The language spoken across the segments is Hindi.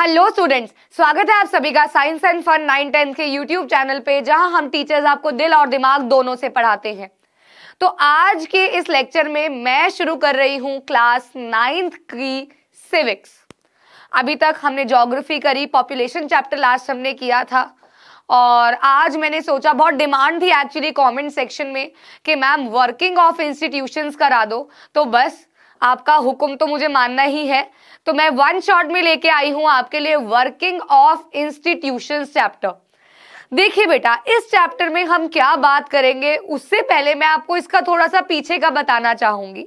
हेलो स्टूडेंट्स स्वागत है आप सभी का science and fun nine tenth के यूट्यूब चैनल पे जहां हम टीचर्स आपको दिल और दिमाग दोनों से पढ़ाते हैं तो आज के इस लेक्चर में मैं शुरू कर रही हूं क्लास नाइन्थ की सिविक्स अभी तक हमने जोग्राफी करी पॉपुलेशन चैप्टर लास्ट हमने किया था और आज मैंने सोचा बहुत डिमांड थी एक्चुअली कमेंट सेक्शन में कि मैम वर्किंग ऑफ इंस्टीट्यूशंस करा दो तो बस आपका हुक्म तो मुझे मानना ही है तो मैं वन शॉट में लेके आई हूं आपके लिए वर्किंग ऑफ इंस्टीट्यूशन चैप्टर देखिए बेटा इस चैप्टर में हम क्या बात करेंगे उससे पहले मैं आपको इसका थोड़ा सा पीछे का बताना चाहूंगी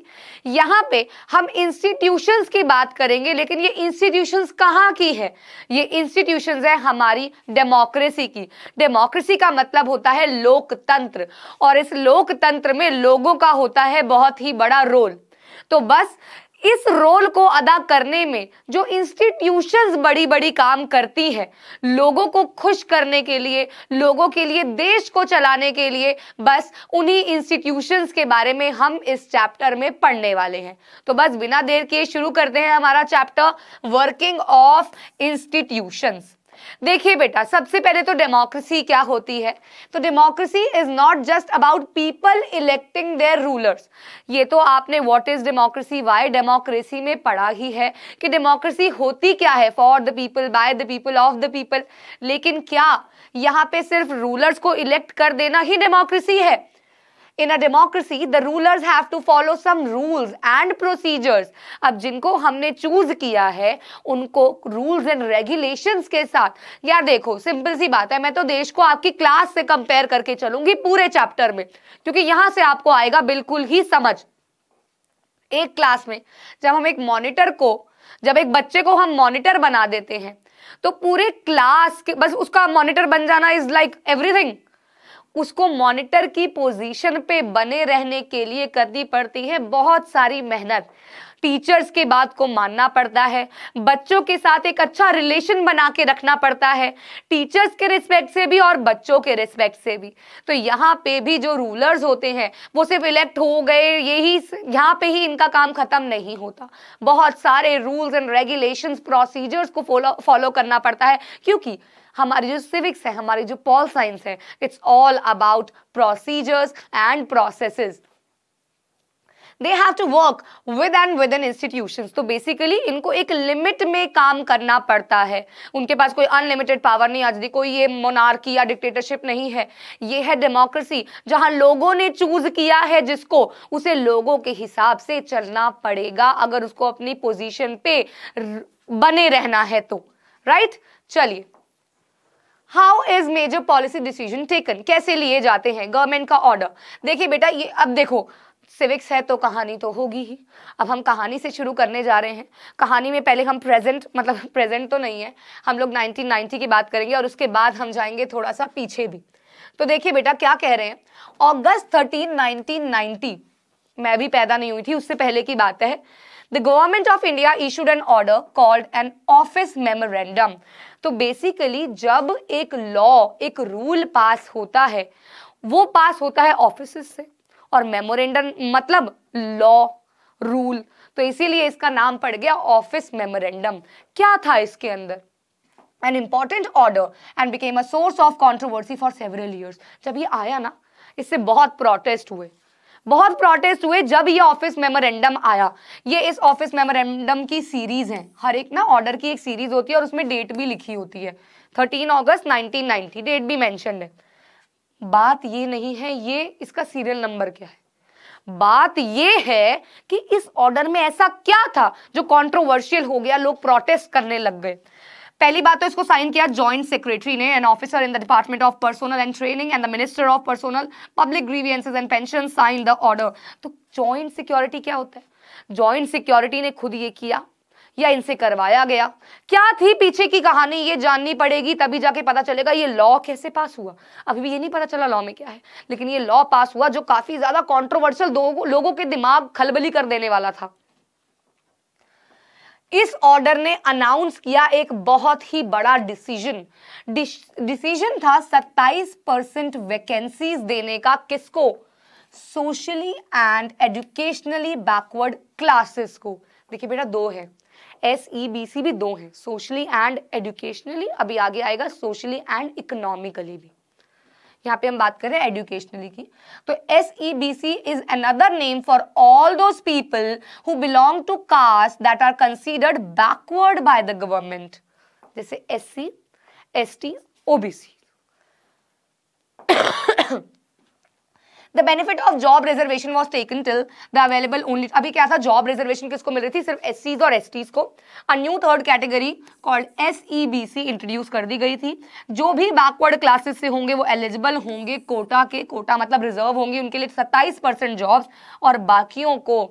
यहाँ पे हम इंस्टीट्यूशंस की बात करेंगे लेकिन ये इंस्टीट्यूशंस कहाँ की है ये इंस्टीट्यूशंस है हमारी डेमोक्रेसी की डेमोक्रेसी का मतलब होता है लोकतंत्र और इस लोकतंत्र में लोगों का होता है बहुत ही बड़ा रोल तो बस इस रोल को अदा करने में जो इंस्टीट्यूशंस बड़ी बड़ी काम करती है लोगों को खुश करने के लिए लोगों के लिए देश को चलाने के लिए बस उन्हीं इंस्टीट्यूशंस के बारे में हम इस चैप्टर में पढ़ने वाले हैं तो बस बिना देर किए शुरू करते हैं हमारा चैप्टर वर्किंग ऑफ इंस्टीट्यूशंस देखिए बेटा सबसे पहले तो डेमोक्रेसी क्या होती है तो democracy is not just about people electing their rulers ये तो आपने what is democracy why democracy में पढ़ा ही है कि डेमोक्रेसी होती क्या है for the people by the people of the people लेकिन क्या यहाँ पे सिर्फ रूलर्स को इलेक्ट कर देना ही डेमोक्रेसी है in a democracy the rulers have to follow some rules and procedures अब जिनको हमने चूज किया है उनको रूल्स एंड रेगुलेशन के साथ यार देखो सिंपल सी बात है मैं तो देश को आपकी क्लास से कंपेयर करके चलूंगी पूरे चैप्टर में क्योंकि यहां से आपको आएगा बिल्कुल ही समझ एक क्लास में जब हम एक मॉनिटर को जब एक बच्चे को हम मॉनिटर बना देते हैं तो पूरे क्लास के बस उसका मॉनिटर बन जाना इज लाइक एवरीथिंग उसको मॉनिटर की पोजीशन पे बने रहने के लिए करनी पड़ती है बहुत सारी मेहनत टीचर्स के बात को मानना पड़ता है बच्चों के साथ एक अच्छा रिलेशन बना के रखना पड़ता है टीचर्स के रिस्पेक्ट से भी और बच्चों के रिस्पेक्ट से भी तो यहाँ पे भी जो रूलर्स होते हैं वो सिर्फ इलेक्ट हो गए यही यहाँ पे ही इनका काम ख़त्म नहीं होता बहुत सारे रूल्स एंड रेगुलेशंस प्रोसीजर्स को फॉलो फॉलो करना पड़ता है क्योंकि हमारी जो सिविक्स है हमारी जो पॉल साइंस है it's all about procedures and processes they have to work with and with an institution तो बेसिकली इनको एक लिमिट में काम करना पड़ता है उनके पास कोई अनलिमिटेड पावर नहीं आज कोई ये मोनार्की या डिक्टेटरशिप नहीं है ये है डेमोक्रेसी जहां लोगों ने चूज किया है जिसको उसे लोगों के हिसाब से चलना पड़ेगा अगर उसको अपनी पोजिशन पे बने रहना है तो राइट right? चलिए how is major policy decision taken कैसे लिए जाते हैं गवर्नमेंट का ऑर्डर देखिए बेटा ये अब देखो सिविक्स है तो कहानी तो होगी ही अब हम कहानी से शुरू करने जा रहे हैं कहानी में पहले हम प्रेजेंट मतलब प्रेजेंट तो नहीं है हम लोग 1990 की बात करेंगे और उसके बाद हम जाएंगे थोड़ा सा पीछे भी तो देखिए बेटा क्या कह रहे हैं अगस्त 13 1990 मैं भी पैदा नहीं हुई थी उससे पहले की बात है the government of India issued an order called an office memorandum तो बेसिकली जब एक लॉ एक रूल पास होता है वो पास होता है ऑफिस से और मेमोरेंडम मतलब लॉ रूल तो इसीलिए इसका नाम पड़ गया ऑफिस मेमोरेंडम क्या था इसके अंदर an important order and became a source of controversy for several years जब ये आया ना इससे बहुत प्रोटेस्ट हुए बहुत प्रोटेस्ट हुए जब ये ऑफिस मेमोरेंडम आया ये इस ऑफिस मेमोरेंडम की सीरीज है हर एक ना ऑर्डर की एक सीरीज होती है और उसमें डेट भी लिखी होती है थर्टीन नाइनटीन 1990 डेट भी मैंशन है बात ये नहीं है ये इसका सीरियल नंबर क्या है बात यह है कि इस ऑर्डर में ऐसा क्या था जो कंट्रोवर्शियल हो गया लोग प्रोटेस्ट करने लग गए पहली बात तो इसको साइन किया जॉइंट सेक्रेटरी ने an officer in the department of personnel and training and the minister of personnel public grievances and pension sign the order तो जॉइंट सिक्योरिटी क्या होता है जॉइंट सिक्योरिटी ने खुद ये किया या इनसे करवाया गया क्या थी पीछे की कहानी ये जाननी पड़ेगी तभी जाके पता चलेगा ये लॉ कैसे पास हुआ अभी भी ये नहीं पता चला लॉ में क्या है लेकिन ये लॉ पास हुआ जो काफी ज्यादा कॉन्ट्रोवर्शियल लोगों के दिमाग खलबली कर देने वाला था इस ऑर्डर ने अनाउंस किया एक बहुत ही बड़ा डिसीजन डिसीजन था 27 परसेंट वैकेंसीज देने का किसको socially and educationally backward classes को देखिए बेटा दो है एस ई बी सी भी दो हैं सोशली एंड एजुकेशनली अभी आगे आएगा सोशली एंड इकोनॉमिकली भी यहाँ पे हम बात कर रहे हैं एडुकेशनली की तो S E B C is another name for all those people who belong to caste that are considered backward by the government जैसे S C S T OBC the benefit of job reservation was taken till the available only अभी क्या था जॉब रिजर्वेशन किसको मिल रही थी सिर्फ एस और एस को a new third category called S introduce कर दी गई थी जो भी बैकवर्ड क्लासेस से होंगे वो एलिजिबल होंगे कोटा के कोटा मतलब रिजर्व होंगे उनके लिए सत्ताईस परसेंट जॉब्स और बाकियों को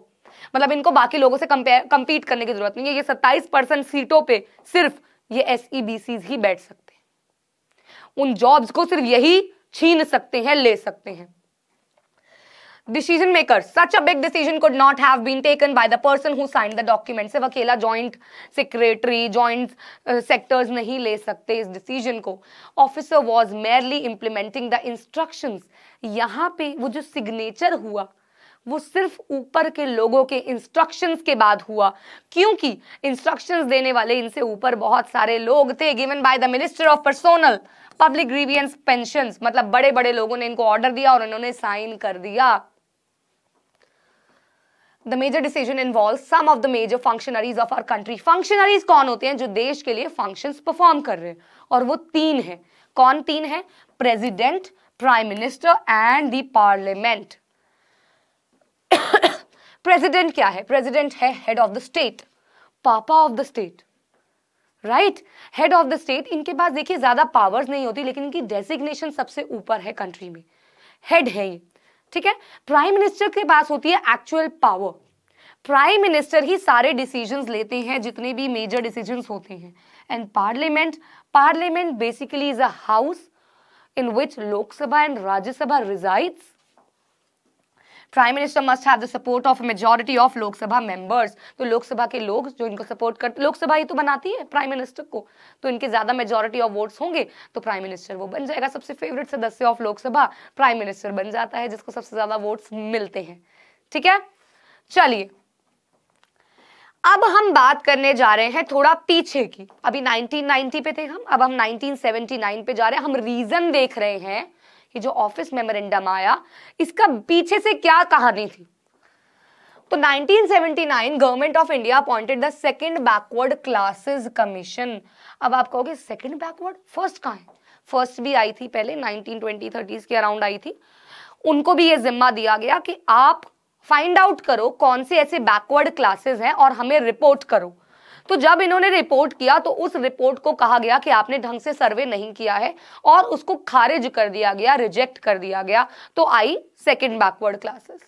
मतलब इनको बाकी लोगों से कंपेयर कंपीट करने की जरूरत नहीं है ये सत्ताईस परसेंट सीटों पे सिर्फ ये एस e ही बैठ सकते हैं उन जॉब्स को सिर्फ यही छीन सकते हैं ले सकते हैं decision maker such a big decision could not have been taken by the person who sign the document सिर्फ अकेला जॉइंट सेक्रेटरी जॉइंट सेक्टर्स नहीं ले सकते इस डिसीजन को officer was merely implementing the instruction यहाँ पे वो जो सिग्नेचर हुआ वो सिर्फ ऊपर के लोगों के इंस्ट्रक्शंस के बाद हुआ क्योंकि इंस्ट्रक्शंस देने वाले इनसे ऊपर बहुत सारे लोग थे given by the minister of personnel public grievance pension मतलब बड़े बड़े लोगों ने इनको ऑर्डर दिया और इन्होंने साइन कर दिया the major decision involve some of the major functionaries of our country functionaries कौन होते हैं जो देश के लिए फंक्शंस परफॉर्म कर रहे हैं और वो तीन है कौन तीन है president prime minister and the parliament president क्या है प्रेसिडेंट है head of the state papa of the state right head of the state इनके पास देखिए ज्यादा पावर्स नहीं होती लेकिन इनकी डेजिग्नेशन सबसे ऊपर है कंट्री में हेड है ये ठीक है प्राइम मिनिस्टर के पास होती है एक्चुअल पावर प्राइम मिनिस्टर ही सारे डिसीजंस लेते हैं जितने भी मेजर डिसीजंस होते हैं and parliament parliament basically is a house in which Lok Sabha and Rajya Sabha resides prime minister must have the support of majority of Lok Sabha members तो लोकसभा के लोग जो इनको सपोर्ट करते लोकसभा ही तो बनाती है प्राइम मिनिस्टर को तो इनके ज़्यादा मेजोरिटी ऑफ वोट्स होंगे तो प्राइम मिनिस्टर वो बन जाएगा सबसे फेवरेट सदस्य ऑफ लोकसभा प्राइम मिनिस्टर बन जाता है जिसको सबसे ज़्यादा वोट्स मिलते हैं ठीक है चलिए अब हम बात करने जा रहे हैं थोड़ा पीछे की अभी 1990 पे थे हम अब हम 1979 पे जा रहे हैं हम रीजन देख रहे हैं ये जो ऑफिस मेमोरेंडम आया इसका पीछे से क्या कहानी थी तो 1979 government of India appointed the second backward classes commission अब आप कहोगे सेकंड बैकवर्ड फर्स्ट कहा है फर्स्ट भी आई थी पहले 1920 30s के अराउंड आई थी उनको भी ये जिम्मा दिया गया कि आप फाइंड आउट करो कौन से ऐसे बैकवर्ड क्लासेस हैं और हमें रिपोर्ट करो तो जब इन्होंने रिपोर्ट किया तो उस रिपोर्ट को कहा गया कि आपने ढंग से सर्वे नहीं किया है और उसको खारिज कर दिया गया रिजेक्ट कर दिया गया तो आई second backward classes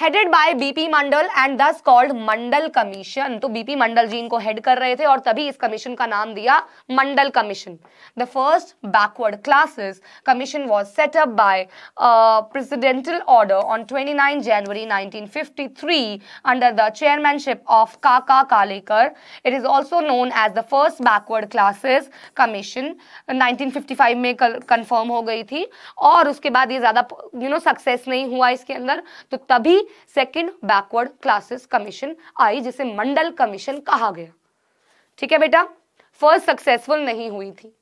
headed by BP Mandal and thus called Mandal commission तो बीपी मंडल जी इनको हेड कर रहे थे और तभी इस कमीशन का नाम दिया Mandal commission the first backward classes commission was set up by presidential order on 29 January 1953 under the chairmanship of Kaka Kalelkar it is also known as the first backward classes commission nineteen में कन्फर्म हो गई थी और उसके बाद ये ज़्यादा यू नो सक्सेस नहीं हुआ इसके अंदर तो तभी second second backward classes commission आई जिसे मंडल कमीशन कहा गया ठीक है बेटा फर्स्ट सक्सेसफुल नहीं हुई थी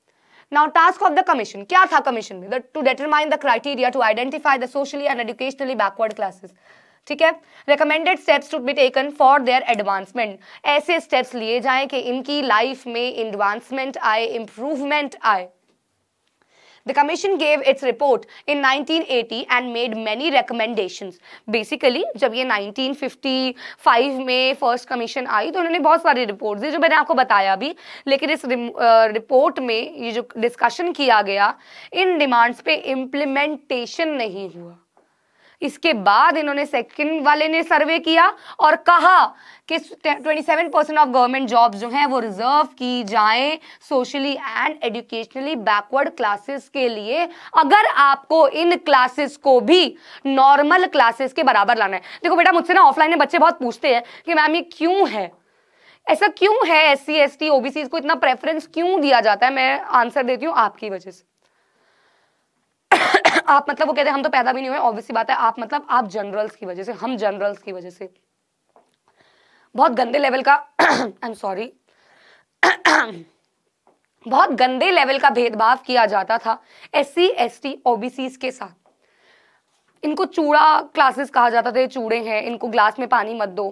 now task of the commission क्या था कमीशन में to determine the criteria to identify the socially and educationally backward classes ठीक है recommended steps to be taken for their advancement ऐसे स्टेप्स लिए जाएं कि इनकी लाइफ में एडवांसमेंट आए इंप्रूवमेंट आए The commission gave its report in 1980 and made many recommendations. Basically, जब ये 1955 में फर्स्ट कमीशन आई तो उन्होंने बहुत सारी रिपोर्ट दी जो मैंने आपको बताया भी लेकिन इस रिपोर्ट में ये जो डिस्कशन किया गया इन डिमांड्स पे इम्प्लीमेंटेशन नहीं हुआ इसके बाद इन्होंने सेकंड वाले ने सर्वे किया और कहा कि 27 परसेंट ऑफ गवर्नमेंट जॉब्स जो हैं वो रिजर्व की जाएं socially and educationally backward classes के लिए अगर आपको इन क्लासेस को भी नॉर्मल क्लासेस के बराबर लाना है देखो बेटा मुझसे ना ऑफलाइन में बच्चे बहुत पूछते हैं कि मैम ये क्यों है ऐसा क्यों है S C S T OBC को इतना प्रेफरेंस क्यों दिया जाता है मैं आंसर देती हूँ आपकी वजह से आप मतलब वो कहते हैं हम तो पैदा भी नहीं हुए ऑब्वियसली बात है आप मतलब आप जनरल्स की वजह से हम जनरल्स की वजह से बहुत गंदे लेवल का आई एम सॉरी बहुत गंदे लेवल का भेदभाव किया जाता था S C S T OBC के साथ इनको चूड़ा क्लासेस कहा जाता था ये चूड़े हैं इनको ग्लास में पानी मत दो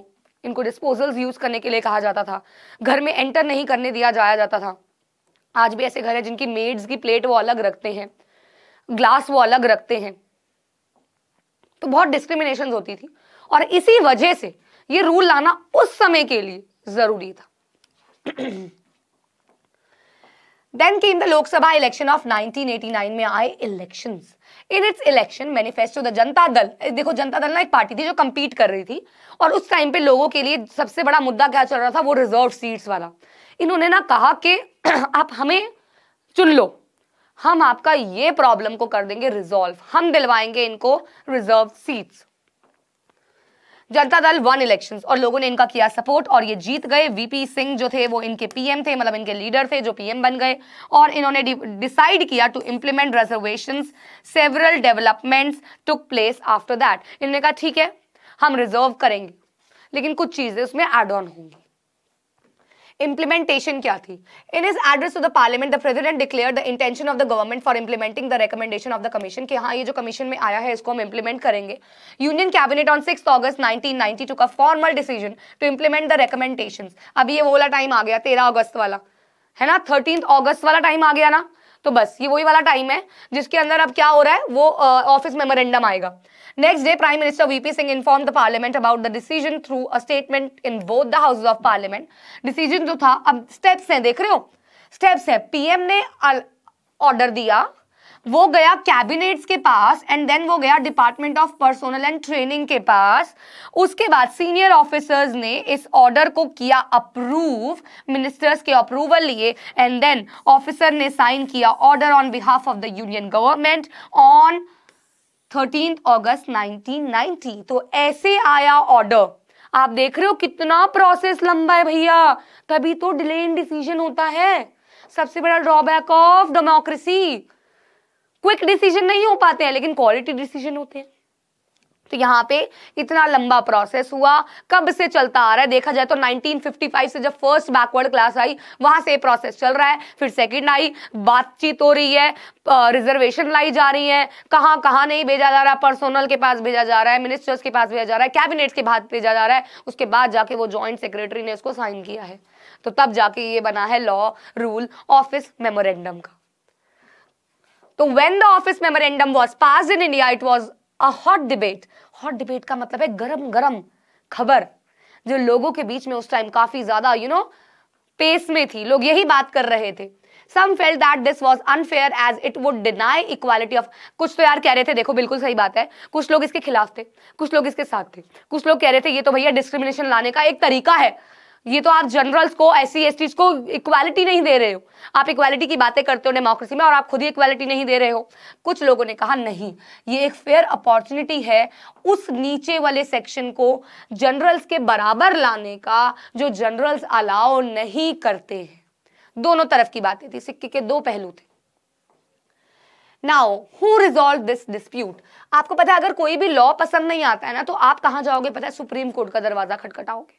इनको डिस्पोजल्स यूज करने के लिए कहा जाता था घर में एंटर नहीं करने दिया जाया जाता था आज भी ऐसे घर है जिनकी मेड्स की प्लेट वो अलग रखते हैं ग्लास वो अलग रखते हैं तो बहुत डिस्क्रिमिनेशन होती थी और इसी वजह से ये रूल लाना उस समय के लिए जरूरी था then came the Lok Sabha election of 1989 में आए elections in its election manifesto the Janata Dal देखो जनता दल ना एक पार्टी थी जो कंपीट कर रही थी और उस टाइम पे लोगों के लिए सबसे बड़ा मुद्दा क्या चल रहा था वो रिजर्व सीट्स वाला इन्होंने ना कहा कि आप हमें चुन लो हम आपका ये प्रॉब्लम को कर देंगे रिजोल्व हम दिलवाएंगे इनको रिजर्व सीट्स जनता दल वन इलेक्शंस और लोगों ने इनका किया सपोर्ट और ये जीत गए वीपी सिंह जो थे वो इनके पीएम थे मतलब इनके लीडर थे जो पीएम बन गए और इन्होंने डिसाइड किया to implement reservation several developments took place after that इन्होंने कहा ठीक है हम रिजर्व करेंगे लेकिन कुछ चीज़ें उसमें एड ऑन होंगी इंप्लीमेंटेशन क्या थी in his address to the parliament the president declare the intention of the government for implementing the recommendation of the commission कि हाँ ये जो कमीशन में आया है इसको हम इंप्लीमेंट करेंगे union cabinet on six August nineteen ninety took का formal decision to implement the recommendation अभी ये वो वाला टाइम आ गया तेरह अगस्त वाला है ना थर्टीन अगस्त वाला टाइम आ गया ना तो बस ये वही वाला टाइम है जिसके अंदर अब क्या हो रहा है वो ऑफिस मेमोरेंडम आएगा Next day, Prime Minister VP Singh informed the Parliament about the decision through a statement in both the houses of Parliament. Decision jo tha ab steps hain dekh rahe ho steps hain pm ne order diya वो गया कैबिनेट्स के पास एंड देन वो गया department of personnel and training के पास उसके बाद सीनियर ऑफिसर्स ने इस ऑर्डर को किया अप्रूव मिनिस्टर्स के अप्रूवल लिए एंड देन ऑफिसर ने साइन किया order on behalf of the union government on thirteen August 1990 तो ऐसे आया ऑर्डर आप देख रहे हो कितना प्रोसेस लंबा है भैया तभी तो डिले इन डिसीजन होता है सबसे बड़ा drawback of democracy quick decision नहीं हो पाते हैं लेकिन क्वालिटी डिसीजन होते हैं तो यहाँ पे इतना लंबा प्रोसेस हुआ कब से चलता आ रहा है देखा जाए तो 1955 से जब फर्स्ट बैकवर्ड क्लास आई वहां से प्रोसेस चल रहा है फिर सेकंड आई बातचीत हो रही है रिजर्वेशन लाई जा रही है कहाँ कहाँ नहीं भेजा जा रहा है पर्सोनल के पास भेजा जा रहा है मिनिस्टर्स के पास भेजा जा रहा है कैबिनेट के पास भेजा जा रहा है उसके बाद जाके वो ज्वाइंट सेक्रेटरी ने उसको साइन किया है तो तब जाके ये बना है लॉ रूल ऑफिस मेमोरेंडम का तो when the office memorandum was pass in India it was a hot debate hot debate का मतलब है गरम गरम खबर जो लोगों के बीच में उस टाइम काफी ज्यादा यू नो पेस में थी लोग यही बात कर रहे थे some felt that this was unfair as it would deny equality of कुछ तो यार कह रहे थे देखो बिल्कुल सही बात है कुछ लोग इसके खिलाफ थे कुछ लोग इसके साथ थे कुछ लोग कह रहे थे ये तो भैया डिस्क्रिमिनेशन लाने का एक तरीका है ये तो आप जनरल्स को एस सी को इक्वालिटी नहीं दे रहे हो आप इक्वालिटी की बातें करते हो डेमोक्रेसी में और आप खुद ही इक्वालिटी नहीं दे रहे हो कुछ लोगों ने कहा नहीं ये एक फेयर अपॉर्चुनिटी है उस नीचे वाले सेक्शन को जनरल्स के बराबर लाने का जो जनरल्स अलाउ नहीं करते हैं दोनों तरफ की बातें थी सिक्के के दो पहलू थे now who resolve this dispute आपको पता है अगर कोई भी लॉ पसंद नहीं आता है ना तो आप कहां जाओगे पता है सुप्रीम कोर्ट का दरवाजा खटखटाओगे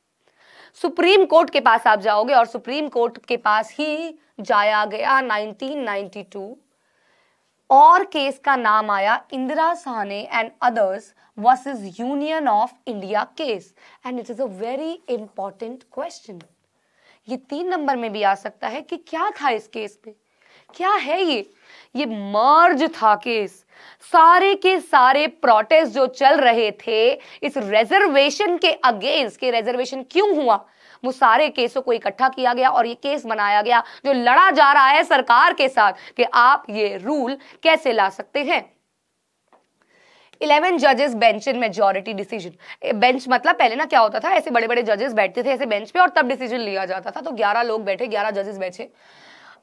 सुप्रीम कोर्ट के पास आप जाओगे और सुप्रीम कोर्ट के पास ही जाया गया 1992 और केस का नाम आया Indira Sawhney and others versus union of India case and it is a very important question ये तीन नंबर में भी आ सकता है कि क्या था इस केस में क्या है ये ये मर्ज था केस सारे के सारे प्रोटेस्ट जो चल रहे थे इस रिजर्वेशन के अगेंस्ट के रिजर्वेशन क्यों हुआ वो सारे केसों को इकट्ठा किया गया और ये केस बनाया गया जो लड़ा जा रहा है सरकार के साथ कि आप ये रूल कैसे ला सकते हैं इलेवन जजेस bench in majority decision bench मतलब पहले ना क्या होता था ऐसे बड़े बड़े जजेस बैठते थे ऐसे बेंच पे और तब डिसीजन लिया जाता था तो ग्यारह लोग बैठे ग्यारह जजेस बैठे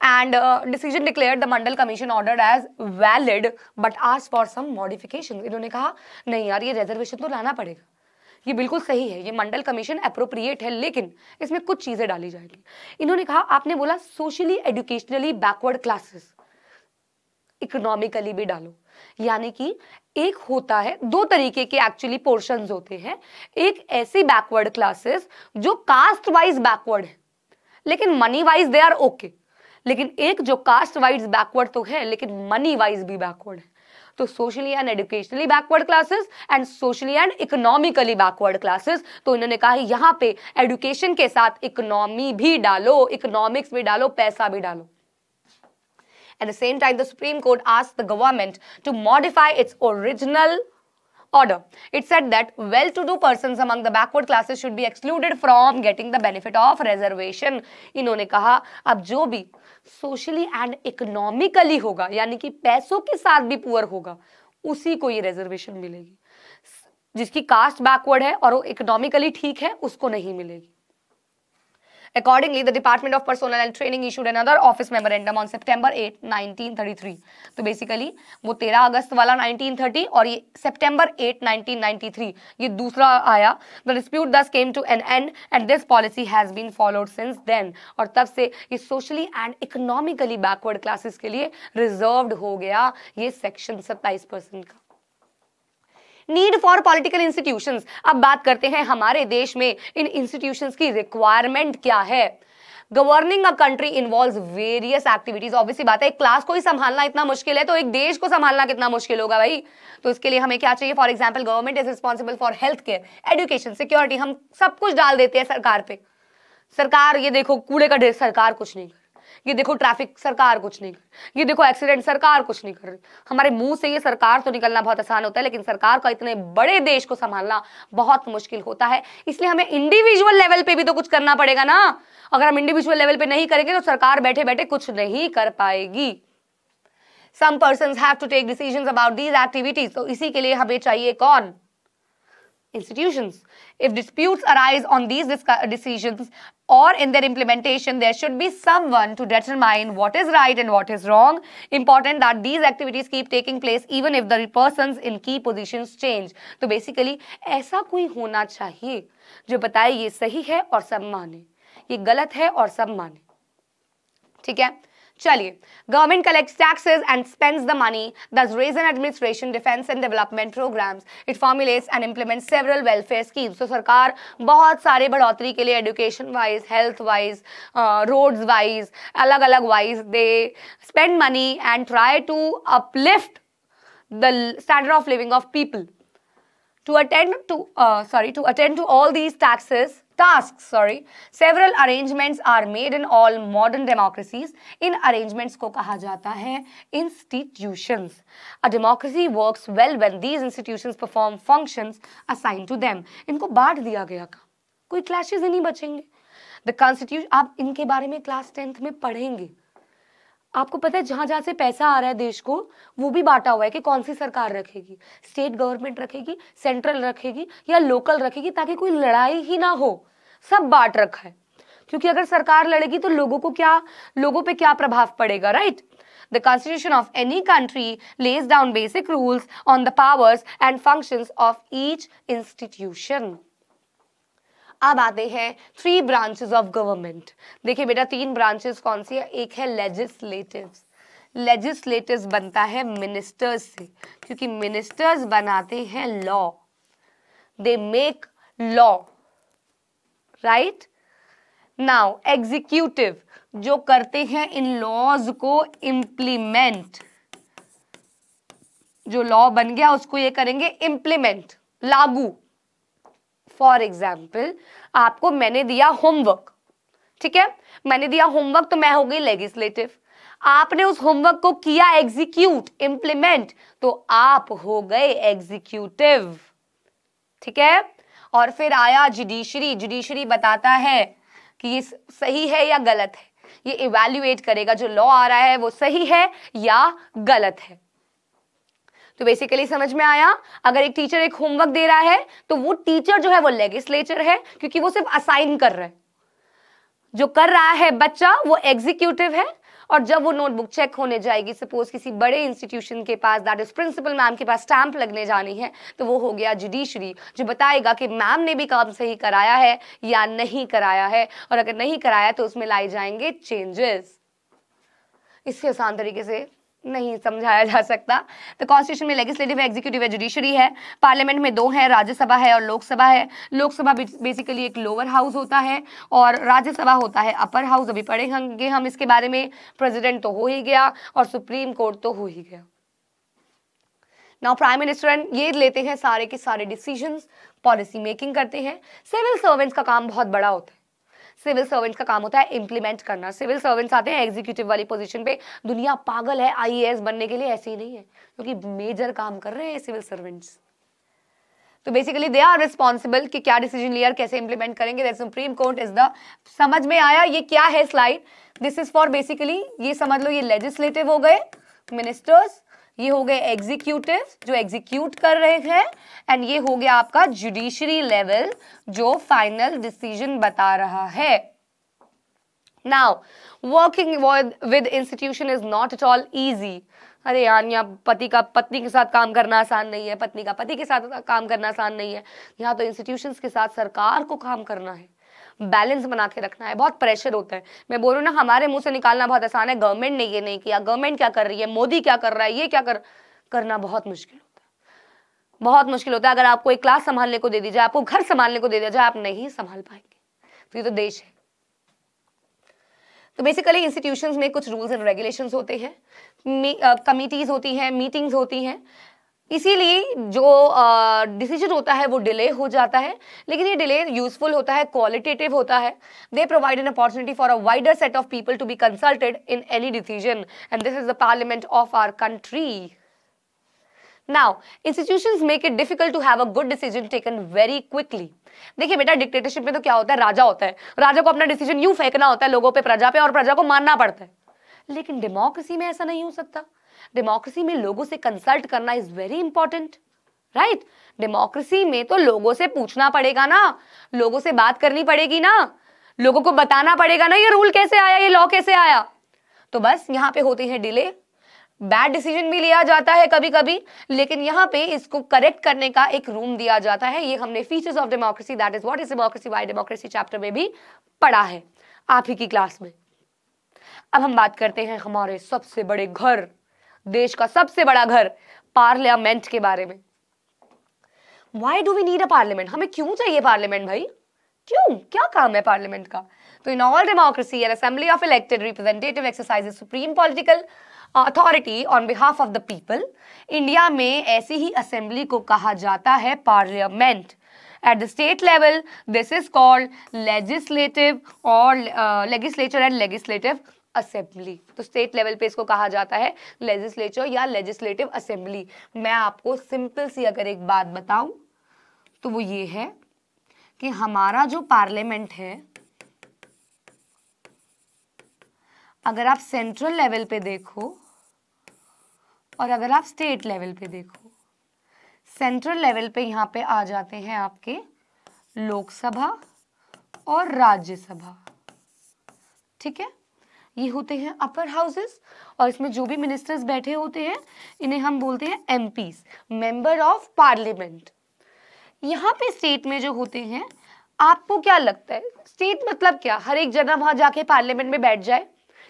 and uh, decision declared the Mandal Commission ordered as valid but asked for some modifications. इन्होंने कहा नहीं यार ये reservation तो लाना पड़ेगा ये बिल्कुल सही है ये मंडल कमीशन अप्रोप्रिएट है लेकिन इसमें कुछ चीज़ें डाली जाएगी इन्होंने कहा आपने बोला socially educationally backward classes economically भी डालो यानी कि एक होता है दो तरीके के एक्चुअली पोर्शन होते हैं एक ऐसी बैकवर्ड क्लासेस जो कास्ट वाइज बैकवर्ड है लेकिन money wise they are okay okay. लेकिन एक जो कास्ट वाइज बैकवर्ड तो है लेकिन मनी वाइज भी बैकवर्ड है तो socially and educationally backward classes and socially and economically backward classes तो इन्होंने कहा यहां पे एडुकेशन के साथ इकोनॉमी भी डालो इकोनॉमिक्स भी डालो पैसा भी डालो at the same time the supreme court आज the government to modify its original order it said that well to do persons among the backward classes should be excluded from getting the benefit of reservation inhone kaha ab jo bhi socially and economically होगा यानी कि पैसों के साथ भी पुअर होगा उसी को ये रिजर्वेशन मिलेगी जिसकी कास्ट बैकवर्ड है और वो इकोनॉमिकली ठीक है उसको नहीं मिलेगी Accordingly, the Department of Personnel and Training issued another office memorandum on September 8, 1933. तो बेसिकली वो 13 अगस्त वाला 1930 और ये सितंबर 8, 1993 ये दूसरा आया the dispute thus came to an end and this policy has been followed since then और तब से ये socially and economically backward classes के लिए रिजर्व्ड हो गया ये सेक्शन 27 परसेंट का नीड फॉर पॉलिटिकल इंस्टीट्यूशंस अब बात करते हैं हमारे देश में इन इंस्टीट्यूशंस की रिक्वायरमेंट क्या है governing a country involve various activities obviously बात है एक क्लास को ही संभालना इतना मुश्किल है तो एक देश को संभालना कितना मुश्किल होगा भाई तो इसके लिए हमें क्या चाहिए for example government is responsible for health care education security हम सब कुछ डाल देते हैं सरकार पे सरकार ये देखो कूड़े का ढेर सरकार कुछ नहीं कर ये देखो ट्रैफिक सरकार कुछ नहीं कर ये देखो एक्सीडेंट सरकार कुछ नहीं कर रही हमारे मुंह से ये सरकार तो निकलना बहुत आसान होता है लेकिन सरकार का इतने बड़े देश को संभालना बहुत मुश्किल होता है इसलिए हमें इंडिविजुअल लेवल पे भी तो कुछ करना पड़ेगा ना अगर हम इंडिविजुअल लेवल पे नहीं करेंगे तो सरकार बैठे बैठे कुछ नहीं कर पाएगी सम पर्सन है इसी के लिए हमें चाहिए कौन institutions If disputes arise on these decisions or in their implementation, there should be someone to determine what is right and what is wrong. Important that these activities keep taking place even if the persons in key positions change. so basically aisa koi hona chahiye jo bataye ye sahi hai aur sab mane ye galat hai aur sab mane ठीक है चलिए government collects taxes and spends the money, thus raising administration, defense and development programs. It formulates and implements several welfare schemes. तो so, सरकार बहुत सारे बढ़ोतरी के लिए education wise health wise roads wise अलग अलग wise they spend money and try to uplift the standard of living of people to attend to sorry to attend to all these taxes tasks sorry several arrangements are made in all modern democracies in arrangements ko kaha jata hai institutions a democracy works well when these institutions perform functions assigned to them इनको बांट दिया गया का कोई क्लैशेस ही नहीं बचेंगे द कॉन्स्टिट्यूशन आप इनके बारे में क्लास टेंथ में पढ़ेंगे आपको पता है जहां जहाँ से पैसा आ रहा है देश को वो भी बांटा हुआ है कि कौन सी सरकार रखेगी स्टेट गवर्नमेंट रखेगी सेंट्रल रखेगी या लोकल रखेगी ताकि कोई लड़ाई ही ना हो सब बांट रखा है क्योंकि अगर सरकार लड़ेगी तो लोगों को क्या लोगों पे क्या प्रभाव पड़ेगा right the constitution of any country lays down basic rules on the powers and function of each institution अब आते हैं थ्री ब्रांचेस ऑफ गवर्नमेंट देखिए बेटा तीन ब्रांचेस कौन सी है एक है लेजिस्लेटिव लेजिस्लेटिव बनता है मिनिस्टर्स से क्योंकि मिनिस्टर्स बनाते हैं law they make law right now executive जो करते हैं इन लॉज को इंप्लीमेंट जो लॉ बन गया उसको ये करेंगे इंप्लीमेंट लागू फॉर एग्जाम्पल आपको मैंने दिया होमवर्क ठीक है मैंने दिया होमवर्क तो मैं हो गई लेजिस्लेटिव आपने उस होमवर्क को किया एग्जीक्यूट इम्प्लीमेंट तो आप हो गए एग्जीक्यूटिव ठीक है और फिर आया जुडिशरी जुडिशरी बताता है कि ये सही है या गलत है ये इवेल्युएट करेगा जो लॉ आ रहा है वो सही है या गलत है तो बेसिकली समझ में आया अगर एक टीचर एक होमवर्क दे रहा है तो वो टीचर जो है वो लेगिस्लेचर है क्योंकि वो सिर्फ असाइन कर रहा है जो कर रहा है बच्चा वो एग्जीक्यूटिव है और जब वो नोटबुक चेक होने जाएगी सपोज किसी बड़े इंस्टीट्यूशन के पास दैट इज प्रिंसिपल मैम के पास स्टैंप लगने जानी है तो वो हो गया जुडिशरी जो बताएगा कि मैम ने भी काम सही कराया है या नहीं कराया है और अगर नहीं कराया तो उसमें लाए जाएंगे चेंजेस इससे आसान तरीके से नहीं समझाया जा सकता तो कॉन्स्टिट्यूशन में लेजिस्लेटिव है एग्जीक्यूटिव है जुडिशरी है पार्लियामेंट में दो है राज्यसभा है और लोकसभा है लोकसभा बेसिकली एक लोअर हाउस होता है और राज्यसभा होता है अपर हाउस अभी पढ़ेंगे हम इसके बारे में प्रेसिडेंट तो हो ही गया और सुप्रीम कोर्ट तो हो ही गया नाउ प्राइम मिनिस्टर ये लेते हैं सारे के सारे डिसीजन पॉलिसी मेकिंग करते हैं सिविल सर्वेंट्स का काम बहुत बड़ा होता है सिविल सर्वेंट का काम होता है इंप्लीमेंट करना सिविल सर्वेंट्स आते हैं एग्जीक्यूटिव वाली पोजीशन पे दुनिया पागल है आईएएस बनने के लिए ऐसे ही नहीं है क्योंकि मेजर काम कर रहे हैं सिविल सर्वेंट्स तो बेसिकली दे आर रिस्पॉन्सिबल कि क्या डिसीजन लिया कैसे इंप्लीमेंट करेंगे सुप्रीम कोर्ट इज द समझ में आया ये क्या है slide this is for basically ये समझ लो ये लेजिस्लेटिव हो गए मिनिस्टर्स ये हो गए एग्जीक्यूटिव जो एग्जीक्यूट कर रहे हैं एंड ये हो गया आपका जुडिशरी लेवल जो फाइनल डिसीजन बता रहा है now working with institution is not at all easy अरे यार यहाँ पति का पत्नी के साथ काम करना आसान नहीं है पत्नी का पति के साथ काम करना आसान नहीं है यहाँ तो इंस्टीट्यूशन के साथ सरकार को काम करना है बैलेंस बना के रखना है बहुत प्रेशर होता है मैं हूँ ना हमारे मुंह से निकालना बहुत आसान है गवर्नमेंट ने ये नहीं किया गवर्नमेंट क्या कर रही है मोदी क्या कर रहा है ये क्या कर करना बहुत मुश्किल होता है बहुत मुश्किल होता है अगर आपको एक क्लास संभालने को दे दी जाए आपको घर संभालने को दे दिया जाए आप नहीं संभाल पाएंगे तो ये तो देश है तो बेसिकली इंस्टीट्यूशंस में कुछ रूल्स एंड रेगुलेशंस होते हैं कमिटीज होती हैं मीटिंग्स होती हैं इसीलिए जो डिसीजन uh, होता है वो डिले हो जाता है लेकिन ये डिले यूजफुल होता है क्वालिटेटिव होता है they provide an opportunity for a wider set of people to be consulted in any decision and this is the parliament of our country now institutions make it difficult to have a good decision taken very quickly देखिए बेटा डिक्टेटरशिप में तो क्या होता है राजा होता है राजा को अपना डिसीजन यूं फेंकना होता है लोगों पे प्रजा पे और प्रजा को मानना पड़ता है लेकिन डेमोक्रेसी में ऐसा नहीं हो सकता डेमोक्रेसी में लोगों से कंसल्ट करना is very important right democracy में तो लोगों से पूछना पड़ेगा ना लोगों से बात करनी पड़ेगी ना लोगों को बताना पड़ेगा ना ये रूल कैसे आया ये लॉ कैसे आया तो बस यहाँ पे होती है डिले बैड डिसीजन भी लिया जाता है कभी कभी लेकिन यहाँ पे इसको करेक्ट करने का एक रूम दिया जाता है ये हमने features of democracy that is what is democracy why democracy chapter में भी पढ़ा है आप ही की क्लास में अब हम बात करते हैं हमारे सबसे बड़े घर देश का सबसे बड़ा घर पार्लियामेंट के बारे में why do we need a parliament हमें क्यों चाहिए पार्लियामेंट भाई क्यों क्या काम है पार्लियामेंट का तो in all democracy an assembly of elected representative exercise supreme political authority on behalf of the people India में ऐसी ही असेंबली को कहा जाता है parliament at the state level this is called legislative और लेजिस्लेचर एंड लेजिस्लेटिव असेंबली तो स्टेट लेवल पे इसको कहा जाता है लेजिस्लेचर या लेजिस्लेटिव असेंबली मैं आपको सिंपल सी अगर एक बात बताऊं तो वो ये है कि हमारा जो पार्लियामेंट है अगर आप सेंट्रल लेवल पे देखो और अगर आप स्टेट लेवल पे देखो सेंट्रल लेवल पे यहाँ पे आ जाते हैं आपके लोकसभा और राज्यसभा ठीक है ये होते हैं अपर हाउसेस और इसमें जो भी मिनिस्टर्स बैठे होते हैं इन्हें हम बोलते हैं एम मेंबर ऑफ पार्लियामेंट यहाँ पे स्टेट में जो होते हैं आपको क्या लगता है स्टेट मतलब क्या हर एक जना वहां जाके पार्लियामेंट में बैठ जाए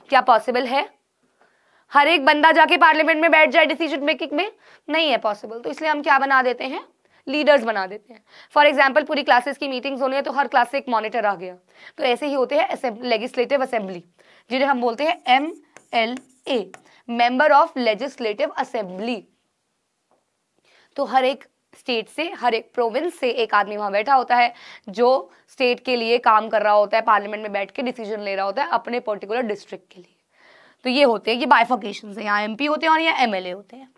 क्या पॉसिबल है हर एक बंदा जाके पार्लियामेंट में बैठ जाए डिसीजन मेकिंग में नहीं है पॉसिबल तो इसलिए हम क्या बना देते हैं लीडर्स बना देते हैं फॉर एग्जाम्पल पूरी क्लासेस की मीटिंग्स होनी है तो हर क्लास से एक मॉनिटर आ गया तो ऐसे ही होते हैं लेजिस्लेटिव असेंबली जिन्हें हम बोलते हैं M L A member of legislative assembly तो हर एक स्टेट से हर एक प्रोविंस से एक आदमी वहां बैठा होता है जो स्टेट के लिए काम कर रहा होता है पार्लियामेंट में बैठ के डिसीजन ले रहा होता है अपने पर्टिकुलर डिस्ट्रिक्ट के लिए तो ये होते हैं ये बाइफोकेशन है यहाँ एमपी होते हैं और यहाँ एमएलए होते हैं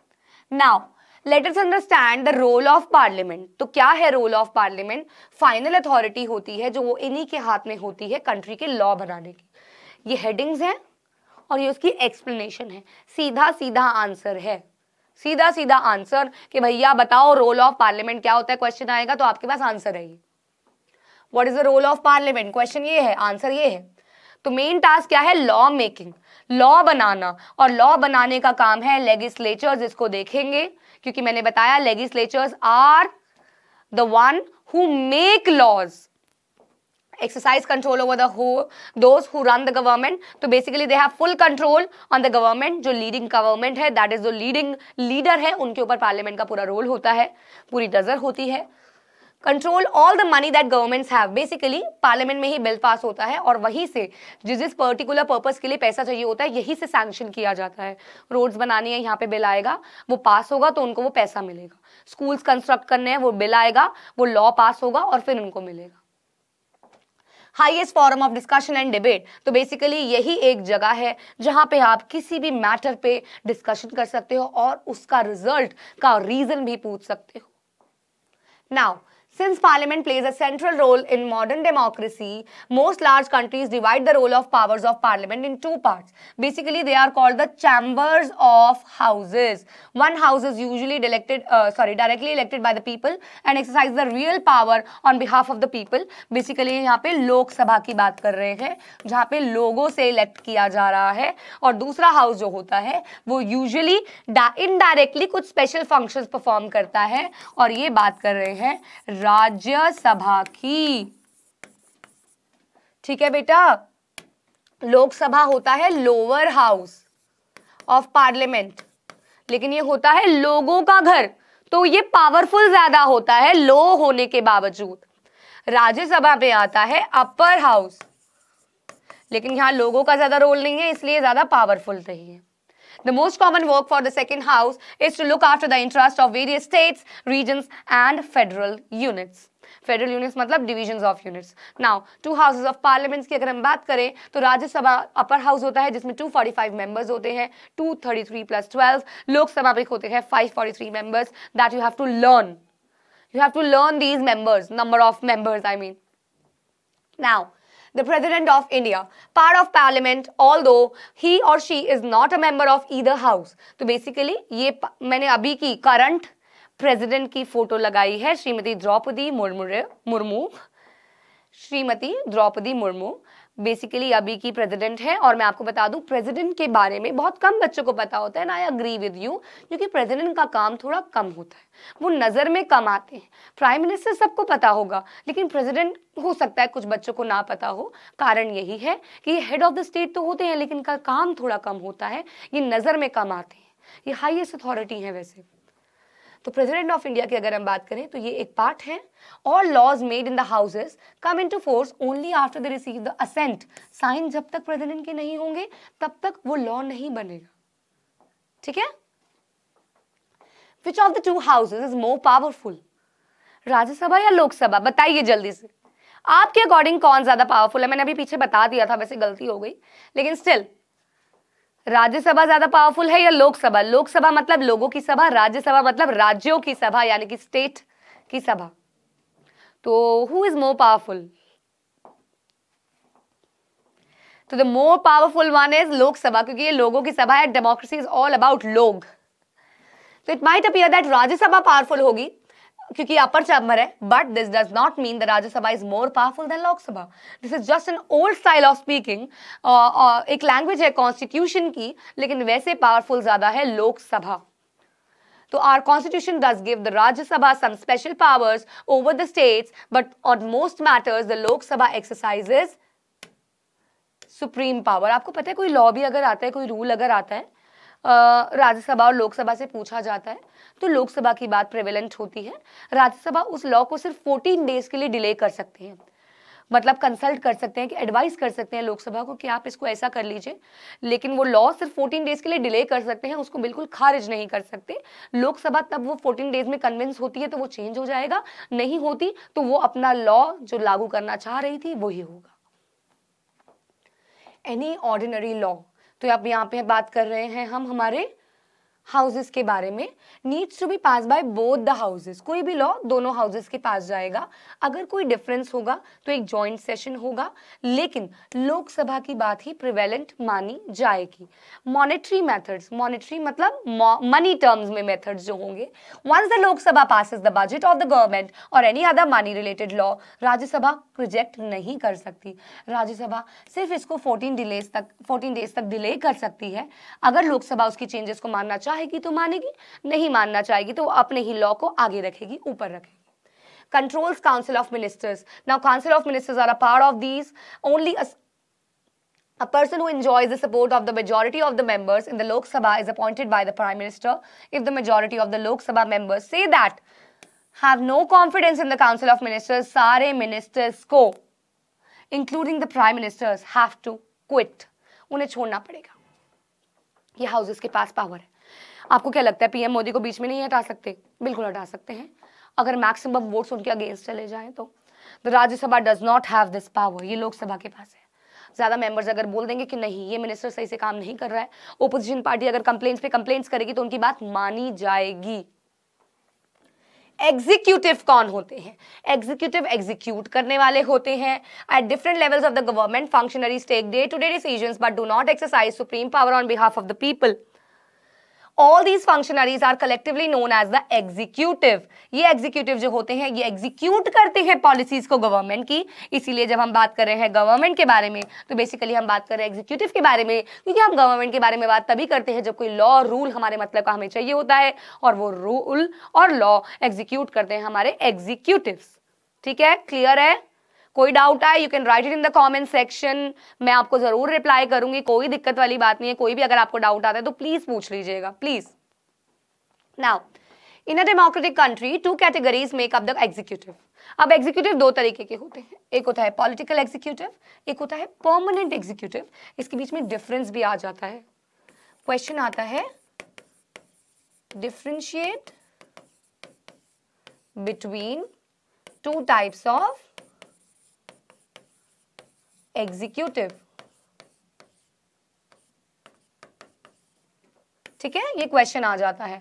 now let us understand the role of parliament तो क्या है role of parliament final authority होती है जो वो इन्हीं के हाथ में होती है कंट्री के लॉ बनाने की ये हेडिंग्स हैं और ये उसकी एक्सप्लेनेशन है सीधा सीधा आंसर है सीधा सीधा आंसर कि भैया बताओ रोल ऑफ पार्लियामेंट क्या होता है क्वेश्चन आएगा तो आपके पास आंसर है ये what is the role of parliament question ये है आंसर ये है तो मेन टास्क क्या है लॉ मेकिंग लॉ बनाना और लॉ बनाने का काम है लेगिस्लेचर्स इसको देखेंगे क्योंकि मैंने बताया legislatures are the one who make laws exercise control over the who those who run the government तो basically they have full control on the government जो leading government है that is जो leading leader है उनके ऊपर parliament का पूरा role होता है पूरी नज़र होती है control all the money that governments have basically parliament में ही बिल पास होता है और वहीं से जिस जिस पर्टिकुलर पर्पस के लिए पैसा चाहिए होता है यही से सैंक्शन किया जाता है रोड्स बनानी है यहाँ पे बिल आएगा वो पास होगा तो उनको वो पैसा मिलेगा स्कूल्स कंस्ट्रक्ट करने हैं वो बिल आएगा वो लॉ पास होगा और फिर उनको मिलेगा highest forum of discussion and debate तो बेसिकली यही एक जगह है जहां पे आप किसी भी मैटर पे डिस्कशन कर सकते हो और उसका रिजल्ट का रीजन भी पूछ सकते हो now Since parliament plays a central role in modern democracy, most large countries divide the role of powers of parliament in two parts. Basically, they are called the chambers of houses. One house is usually elected, uh, sorry, directly elected by the people and exercises the real power on behalf of the people. Basically, यहाँ पे लोक सभा की बात कर रहे हैं जहाँ पे लोगों से इलेक्ट किया जा रहा है और दूसरा हाउस जो होता है वो usually indirectly कुछ special functions perform करता है और ये बात कर रहे हैं राज्यसभा की ठीक है बेटा लोकसभा होता है लोअर हाउस ऑफ पार्लियामेंट लेकिन ये होता है लोगों का घर तो ये पावरफुल ज्यादा होता है लो होने के बावजूद राज्यसभा में आता है अपर हाउस लेकिन यहां लोगों का ज्यादा रोल नहीं है इसलिए ज्यादा पावरफुल नहीं है The most common work for the second house is to look after the interest of various states, regions and federal units. Federal units means divisions of units. Now, two houses of parliaments, if we talk about it, Rajya Sabha upper house, which has 245 members, 233 plus 12, Lok Sabha, 543 members, that you have to learn. You have to learn these members, number of members, I mean. Now, the President of India, part of Parliament, although he or she is not a member of either house. so basically ye maine abhi ki current president ki photo lagayi hai shrimati draupadi murmu murmu shrimati draupadi murmu basically अभी की प्रेसिडेंट है और मैं आपको बता दूं प्रेसिडेंट के बारे में बहुत कम बच्चों को पता होता है ना आई अग्री विद यू क्योंकि प्रेसिडेंट का काम थोड़ा कम होता है वो नज़र में कम आते हैं प्राइम मिनिस्टर सबको पता होगा लेकिन प्रेसिडेंट हो सकता है कुछ बच्चों को ना पता हो कारण यही है कि हेड ऑफ द स्टेट तो होते हैं लेकिन इनका काम थोड़ा कम होता है ये नज़र में कम आते हैं ये हाइएस्ट अथॉरिटी है वैसे तो प्रेसिडेंट ऑफ इंडिया की अगर हम बात करें तो ये एक पार्ट है और laws made in the houses come into force only after the receive the assent sign जब तक प्रेसिडेंट के नहीं होंगे तब तक वो लॉ नहीं बनेगा ठीक है which of the two houses is more powerful Rajya Sabha या लोकसभा बताइए जल्दी से आपके अकॉर्डिंग कौन ज्यादा पावरफुल है मैंने अभी पीछे बता दिया था वैसे गलती हो गई लेकिन स्टिल राज्यसभा ज्यादा पावरफुल है या लोकसभा लोकसभा मतलब लोगों की सभा राज्यसभा मतलब राज्यों की सभा यानी कि स्टेट की सभा तो हु इज मोर पावरफुल तो the more powerful one is Lok Sabha क्योंकि ये लोगों की सभा है डेमोक्रेसी इज ऑल अबाउट लोग तो it might appear that Rajya Sabha powerful होगी क्योंकि अपर चैम्बर है but this does not mean the Rajya Sabha is more powerful than Lok Sabha this is just an old style of speaking एक लैंग्वेज है कॉन्स्टिट्यूशन की लेकिन वैसे पावरफुल ज्यादा है लोकसभा तो our constitution does give the Rajya Sabha some special powers over the states but on most matters the Lok Sabha exercises supreme power आपको पता है कोई लॉ भी अगर आता है कोई रूल अगर आता है राज्यसभा और लोकसभा से पूछा जाता है तो लोकसभा की बात प्रेवेलेंट होती है राज्यसभा उस लॉ को सिर्फ फोर्टीन डेज के लिए डिले कर सकते हैं मतलब कंसल्ट कर सकते हैं कि एडवाइस कर सकते हैं लोकसभा को कि आप इसको ऐसा कर लीजिए लेकिन वो लॉ सिर्फ 14 डेज के लिए डिले कर सकते हैं उसको बिल्कुल खारिज नहीं कर सकते लोकसभा तब वो 14 डेज में कन्विंस होती है तो वो चेंज हो जाएगा नहीं होती तो वो अपना लॉ जो लागू करना चाह रही थी वही होगा एनी ऑर्डिनरी लॉ तो आप यहाँ पे बात कर रहे हैं हम हमारे हाउसेस के बारे में needs to be pass by both the houses कोई भी लॉ दोनों हाउसेस के पास जाएगा अगर कोई डिफरेंस होगा तो एक जॉइंट सेशन होगा लेकिन लोकसभा की बात ही प्रिवेलेंट मानी जाएगी मॉनेटरी मेथड्स मॉनेटरी मतलब मनी टर्म्स में मेथड्स जो होंगे once the Lok Sabha passes the budget of the government और any other money related law Rajya Sabha reject नहीं कर सकती राज्यसभा सिर्फ इसको फोर्टीन डिलेज तक फोर्टीन डेज तक डिले कर सकती है अगर लोकसभा उसकी चेंजेस को मानना चाहे चाहेगी तो मानेगी नहीं मानना चाहेगी तो वो अपने ही लॉ को आगे रखेगी ऊपर रखेगी controls council of ministers now council of ministers are a part of these only a, a person who enjoys the support of the majority of the members in the Lok Sabha is appointed by the Prime Minister if the majority of the Lok Sabha members say that have no confidence in the Council of Ministers, sare ministers ko, including the Prime Ministers, have to quit. उन्हें छोड़ना पड़ेगा ये houses के पास power है आपको क्या लगता है पीएम मोदी को बीच में नहीं हटा सकते बिल्कुल हटा सकते हैं अगर मैक्सिमम वोट्स उनके अगेंस्ट चले जाएं तो the Rajya Sabha does not have this power ये लोकसभा के पास है ज़्यादा मेंबर्स अगर बोल देंगे कि नहीं ये मिनिस्टर सही से काम नहीं कर रहा है ओपोजिशन पार्टी अगर कंप्लेंट्स पे कंप्लेंट्स करेगी तो उनकी बात मानी जाएगी एग्जीक्यूटिव कौन होते हैं एग्जीक्यूटिव एग्जीक्यूट करने वाले होते हैं at different levels of the government functionaries take day to day decisions but do not exercise supreme power on behalf of the people all these functionaries are collectively known as the executive ये एग्जीक्यूटिव जो होते हैं ये एग्जीक्यूट करते हैं पॉलिसीज को गवर्नमेंट की इसीलिए जब हम बात कर रहे हैं गवर्नमेंट के बारे में तो बेसिकली हम बात कर रहे हैं एग्जीक्यूटिव के बारे में क्योंकि हम गवर्नमेंट के बारे में बात तभी करते हैं जब कोई लॉ और रूल हमारे मतलब का हमें चाहिए होता है और वो रूल और लॉ एग्जीक्यूट करते हैं हमारे एग्जीक्यूटिव ठीक है क्लियर है कोई डाउट आए you can write it in the comment section मैं आपको ज़रूर रिप्लाई करूंगी कोई दिक्कत वाली बात नहीं है कोई भी अगर आपको डाउट आता है तो प्लीज़ पूछ लीजिएगा please now in a democratic country two categories make up the executive अब एग्जीक्यूटिव दो तरीके के होते हैं एक होता है पॉलिटिकल एग्जीक्यूटिव एक होता है परमानेंट एग्जीक्यूटिव इसके बीच में डिफरेंस भी आ जाता है क्वेश्चन आता है differentiate between two types of executive ठीक है ये क्वेश्चन आ जाता है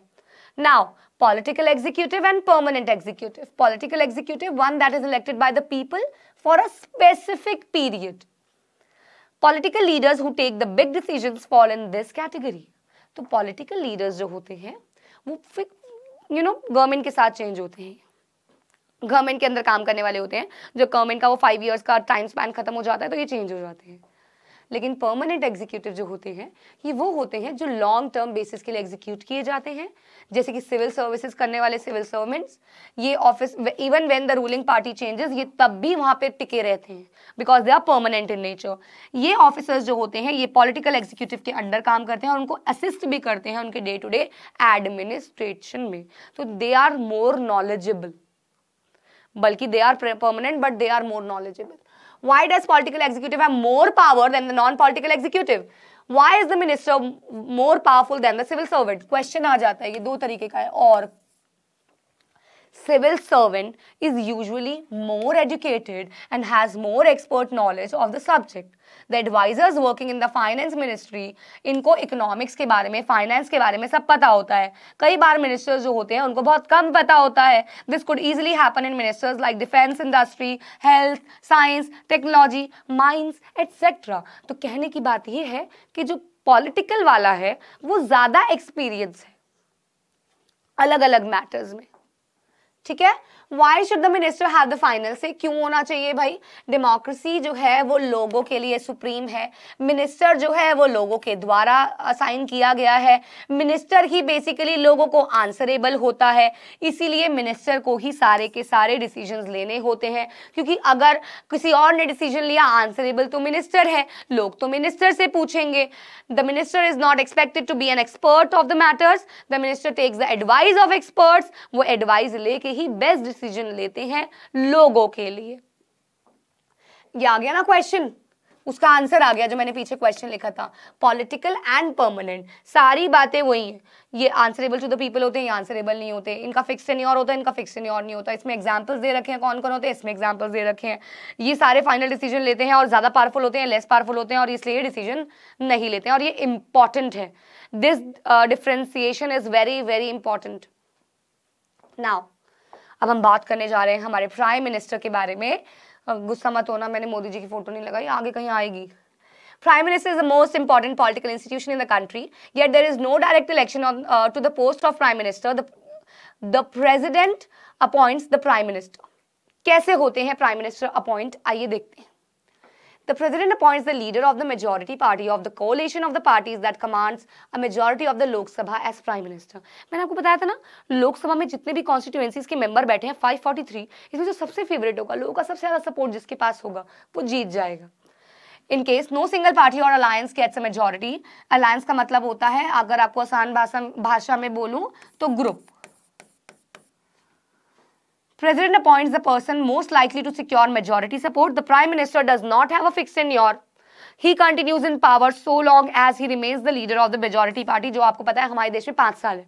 now political executive and permanent executive political executive one that is elected by the people for a specific period political leaders who take the big decision fall in this category तो पॉलिटिकल लीडर्स जो होते हैं वो फिर यू नो गवर्नमेंट के साथ चेंज होते हैं गवर्नमेंट के अंदर काम करने वाले होते हैं जो गवर्नमेंट का वो फाइव ईयर्स का टाइम स्पैन खत्म हो जाता है तो ये चेंज हो जाते हैं लेकिन परमानेंट एग्जीक्यूटिव जो होते हैं ये वो होते हैं जो लॉन्ग टर्म बेसिस के लिए एग्जीक्यूट किए जाते हैं जैसे कि सिविल सर्विसेज करने वाले सिविल सर्वेंट्स ये office even when the ruling party changes ये तब भी वहाँ पे टिके रहते हैं because they are permanent in nature ये ऑफिसर्स जो होते हैं ये पॉलिटिकल एग्जीक्यूटिव के अंडर काम करते हैं और उनको असिस्ट भी करते हैं उनके डे टू डे एडमिनिस्ट्रेशन में तो दे आर मोर नॉलेजेबल बल्कि they are permanent but they are more knowledgeable why does political executive have more power than the non political executive why is the minister more powerful than the civil servant question aa jata hai ye do tarike ka hai aur civil servant is usually more educated and has more expert knowledge of the subject. The advisors working in the finance ministry, इनको economics के बारे में finance के बारे में सब पता होता है कई बार ministers जो होते हैं उनको बहुत कम पता होता है This could easily happen in ministers like defense industry, health, science, technology, mines, etc. तो कहने की बात ये है कि जो political वाला है वो ज़्यादा experience है अलग अलग matters में ठीक है why should the minister have the final say क्यों होना चाहिए भाई डेमोक्रेसी जो है वो लोगों के लिए सुप्रीम है मिनिस्टर जो है वो लोगों के द्वारा असाइन किया गया है मिनिस्टर ही बेसिकली लोगों को आंसरेबल होता है इसीलिए मिनिस्टर को ही सारे के सारे डिसीजन लेने होते हैं क्योंकि अगर किसी और ने डिसीजन लिया आंसरेबल तो मिनिस्टर है लोग तो मिनिस्टर से पूछेंगे the minister is not expected to be an expert of the matters the minister takes the advice of experts वो एडवाइस लेके ही बेस्ट डिसीजन लेते हैं लोगों के लिए ये आ गया ना क्वेश्चन उसका आंसर आ गया जो मैंने पीछे क्वेश्चन लिखा था पॉलिटिकल एंड परमानेंट सारी बातें वही हैं ये आंसरेबल टू द पीपल होते हैं ये आंसरेबल नहीं होते इनका फिक्स नहीं और होता है इनका फिक्स नहीं और नहीं होता इसमें एग्जांपल्स दे रखे हैं कौन कौन होते हैं इसमें एग्जांपल्स दे रखे हैं ये सारे फाइनल डिसीजन लेते हैं और ज़्यादा पावरफुल होते हैं लेस पावरफुल होते हैं और इसलिए डिसीजन नहीं लेते हैं और ये इंपॉर्टेंट है this differentiation is very very important now अब हम बात करने जा रहे हैं हमारे प्राइम मिनिस्टर के बारे में गुस्सा मत होना मैंने मोदी जी की फोटो नहीं लगाई आगे कहीं आएगी Prime Minister is the most important political institution in the country, yet there is no direct election on, uh, to the post of Prime Minister. The, the President appoints the Prime Minister. कैसे होते हैं प्राइम मिनिस्टर अपॉइंट आइए देखते हैं The president appoints the leader of the majority party of the coalition of the parties that commands a majority of the Lok Sabha as prime minister. मैंने आपको बताया था ना लोक सभा में जितने भी कॉन्स्टिट्यूएंसीज के मेंबर बैठे हैं 543 इसमें जो सबसे फेवरेट होगा लोगों का सबसे ज्यादा सपोर्ट जिसके पास होगा वो जीत जाएगा in case no single party और alliance gets a majority alliance का मतलब होता है अगर आपको आसान भाषा भाषा में बोलूँ तो group President appoints the person most likely to secure majority support. The Prime Minister does not have a fixed tenure. He continues in power so long as he remains the leader of the majority party जो आपको पता है हमारे देश में पांच साल है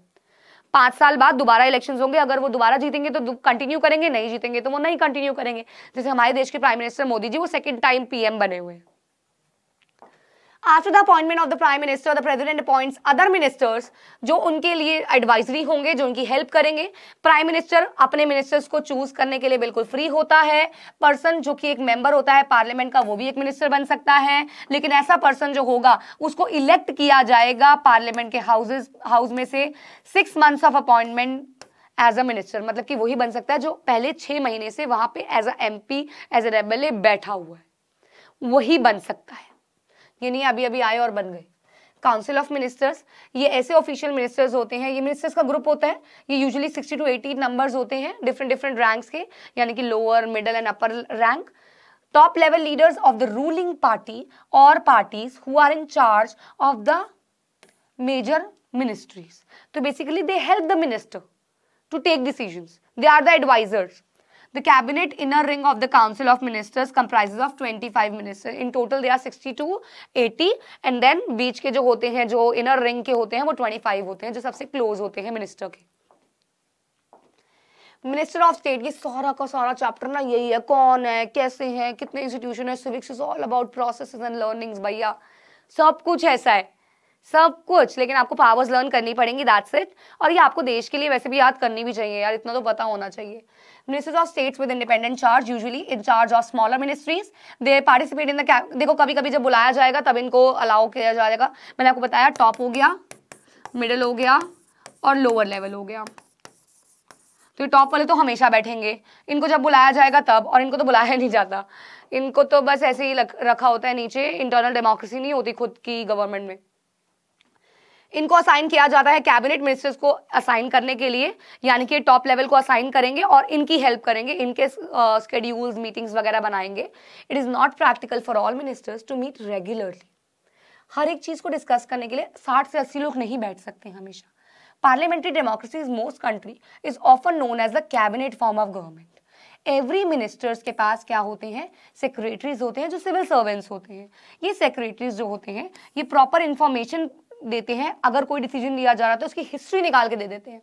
पांच साल बाद दोबारा इलेक्शन होंगे अगर वो दोबारा जीतेंगे तो कंटिन्यू करेंगे नहीं जीतेंगे तो वो नहीं कंटिन्यू करेंगे जैसे हमारे देश के प्राइम मिनिस्टर मोदी जी वो सेकंड टाइम पीएम बने हुए हैं after the appointment of the prime minister the president appoints other ministers जो उनके लिए एडवाइजरी होंगे जो उनकी हेल्प करेंगे प्राइम मिनिस्टर अपने मिनिस्टर्स को चूज करने के लिए बिल्कुल फ्री होता है पर्सन जो कि एक मेंबर होता है पार्लियामेंट का वो भी एक मिनिस्टर बन सकता है लेकिन ऐसा पर्सन जो होगा उसको इलेक्ट किया जाएगा पार्लियामेंट के हाउसेज हाउस में से six months of appointment as a minister मतलब कि वही बन सकता है जो पहले छः महीने से वहाँ पे as a M P as a M बैठा हुआ है वही बन सकता है ये नहीं अभी अभी आए और बन गए काउंसिल ऑफ मिनिस्टर्स ये ऐसे ऑफिशियल मिनिस्टर्स होते हैं ये मिनिस्टर्स का ग्रुप होता है ये usually sixty two eighty numbers होते हैं डिफरेंट डिफरेंट रैंक्स के यानी कि lower middle and upper rank top level leaders of the ruling party और parties who are in charge of the major ministries तो basically they help the minister to take decision they are the advisers The cabinet inner ring of the Council of Ministers comprises of 25 ministers. In total they are 60 to 80 and then बीच के जो होते हैं जो inner ring के होते हैं वो 25 होते हैं जो सबसे close होते हैं minister के मिनिस्टर ऑफ स्टेट ये सारा का सारा चैप्टर ना यही है कौन है कैसे हैं कितने इंस्टीट्यूशन है civics is all about process and learnings भैया सब कुछ ऐसा है सब कुछ लेकिन आपको पावर्स लर्न करनी पड़ेंगी दैट्स इट और ये आपको देश के लिए वैसे भी याद करनी भी चाहिए यार इतना तो पता होना चाहिए ministers of states with independent charge usually in charge of smaller ministries they participate in the देखो कभी कभी जब बुलाया जाएगा तब इनको अलाउ किया जाएगा मैंने आपको बताया टॉप हो गया मिडल हो गया और लोअर लेवल हो गया तो टॉप वाले तो हमेशा बैठेंगे इनको जब बुलाया जाएगा तब और इनको तो बुलाया नहीं जाता इनको तो बस ऐसे ही रखा होता है नीचे इंटरनल डेमोक्रेसी नहीं होती खुद की गवर्नमेंट में इनको असाइन किया जाता है कैबिनेट मिनिस्टर्स को असाइन करने के लिए यानी कि टॉप लेवल को असाइन करेंगे और इनकी हेल्प करेंगे इनके स्केड्यूल्स मीटिंग्स वगैरह बनाएंगे it is not practical for all ministers to meet regularly हर एक चीज़ को डिस्कस करने के लिए साठ से अस्सी लोग नहीं बैठ सकते हमेशा parliamentary democracy is most country is often known as the cabinet form of government every ministers के पास क्या होते हैं सेक्रेटरीज होते हैं जो सिविल सर्वेंट्स होते हैं ये सेक्रेटरीज जो होते हैं ये प्रॉपर इंफॉर्मेशन देते हैं अगर कोई डिसीजन लिया जा रहा है तो उसकी हिस्ट्री निकाल के दे देते हैं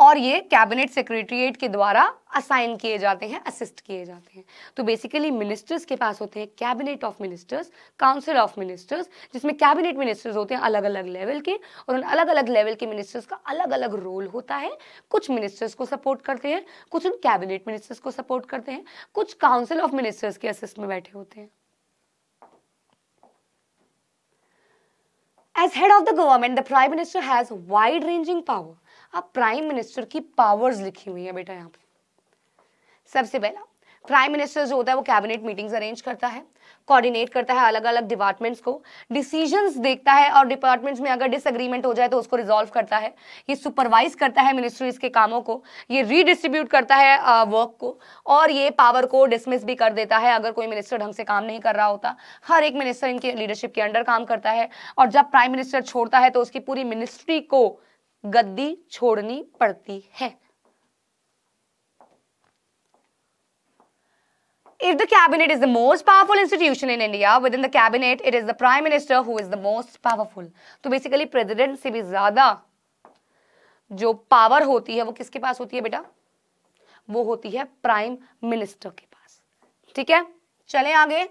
और ये कैबिनेट सेक्रेटरीट के द्वारा असाइन किए जाते हैं असिस्ट किए जाते हैं तो बेसिकली मिनिस्टर्स के पास होते हैं cabinet of ministers council of ministers जिसमें कैबिनेट मिनिस्टर्स होते हैं अलग अलग लेवल के और उन अलग अलग लेवल के मिनिस्टर्स का अलग अलग रोल होता है कुछ मिनिस्टर्स को सपोर्ट करते हैं कुछ उन कैबिनेट मिनिस्टर्स को सपोर्ट करते हैं कुछ काउंसिल ऑफ मिनिस्टर्स के असिस्ट में बैठे होते हैं as head of the government the prime minister has wide ranging power अब प्राइम मिनिस्टर की पावर्स लिखी हुई है बेटा यहाँ पे सबसे पहला प्राइम मिनिस्टर जो होता है वो कैबिनेट मीटिंग्स अरेंज करता है कोऑर्डिनेट करता है अलग अलग डिपार्टमेंट्स को डिसीजंस देखता है और डिपार्टमेंट्स में अगर डिसएग्रीमेंट हो जाए तो उसको रिजॉल्व करता है ये सुपरवाइज करता है मिनिस्ट्रीज के कामों को ये रीडिस्ट्रीब्यूट करता है वर्क को और ये पावर को डिसमिस भी कर देता है अगर कोई मिनिस्टर ढंग से काम नहीं कर रहा होता हर एक मिनिस्टर इनके लीडरशिप के अंडर काम करता है और जब प्राइम मिनिस्टर छोड़ता है तो उसकी पूरी मिनिस्ट्री को गद्दी छोड़नी पड़ती है If the cabinet is the most powerful institution in India, within the cabinet, it is the prime minister who is the most powerful. तो basically president से भी ज़्यादा जो power होती है वो किसके पास होती है बेटा वो होती है prime minister के पास ठीक है चले आगे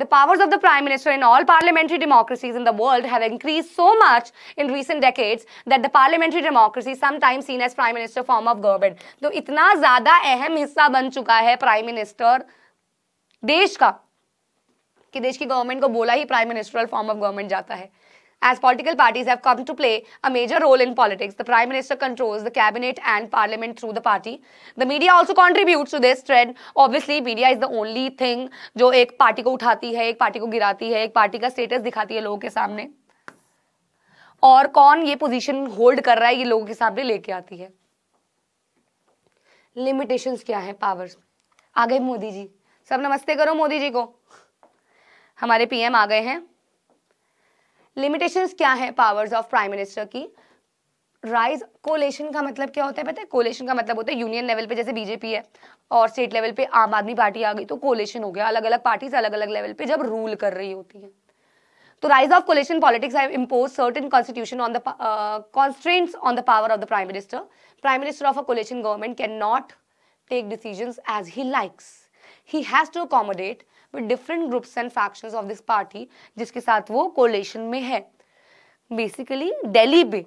The powers of the Prime Minister in all parliamentary democracies in the world have increased so much in recent decades that the parliamentary democracy sometimes seen as Prime Minister form of government. तो इतना ज़्यादा अहम हिस्सा बन चुका है Prime Minister देश का कि देश की गवर्नमेंट को बोला ही prime minister form of government जाता है as political parties have come to play a major role in politics the prime minister controls the cabinet and parliament through the party the media also contribute to this trend obviously media is the only thing जो एक पार्टी को उठाती है एक पार्टी को गिराती है एक पार्टी का स्टेटस दिखाती है लोगों के सामने और कौन ये पोजीशन होल्ड कर रहा है ये लोगों के सामने लेके आती है लिमिटेशंस क्या है पावर्स आ गए मोदी जी सब नमस्ते करो मोदी जी को हमारे पीएम आ गए हैं लिमिटेशंस क्या है पावर्स ऑफ प्राइम मिनिस्टर की राइज कोलेशन का मतलब क्या होता है पता है कोलेशन का मतलब होता है यूनियन लेवल पे जैसे बीजेपी है और स्टेट लेवल पे आम आदमी पार्टी आ गई तो कोलेशन हो गया अलग अलग पार्टीज अलग अलग लेवल पे जब रूल कर रही होती है तो rise of coalition politics have impose certain constitution on the constraints on the power of the prime minister prime minister of a coalition government can not take decision as he likes he has to accommodate with different groups and faction of this party जिसके साथ वो कोलेशन में है बेसिकली डेली पे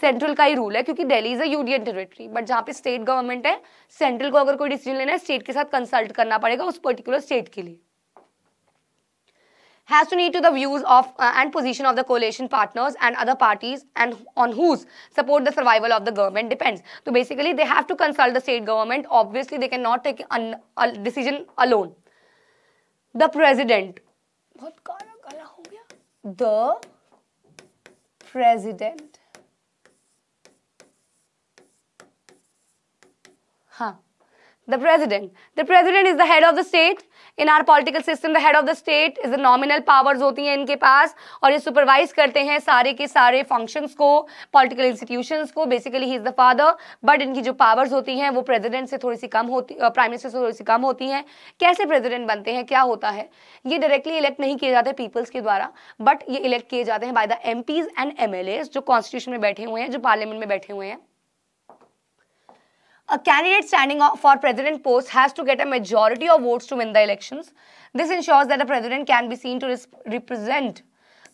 सेंट्रल का ही रूल है क्योंकि Delhi is a union territory but जहाँ पे स्टेट गवर्नमेंट है सेंट्रल को अगर कोई डिसीजन लेना है स्टेट के साथ कंसल्ट करना पड़ेगा उस पर्टिकुलर स्टेट के लिए has to need to the views of uh, and position of the coalition partners and other parties and on whose support the survival of the government depends. So basically they have to consult the state government. Obviously they cannot take a decision alone. The president. The president. Huh. the president. The president is the head of the state. In our political system, the head of the state is the nominal powers hoti hain inke paas aur ye supervise karte hain sare ke sare functions ko political institutions ko basically he is the father but inki jo powers hoti hain wo president se thodi si kam hoti uh, prime minister se thodi si kam hoti hain kaise president bante hain kya hota hai ye directly elect nahi kiye jate peoples ke dwara but ye elect kiye jate hain by the MPs and MLAs jo constitution mein baithe hue hain jo parliament mein baithe hue hain a candidate standing for president post has to get a majority of votes to win the elections. This ensures that a president can be seen to represent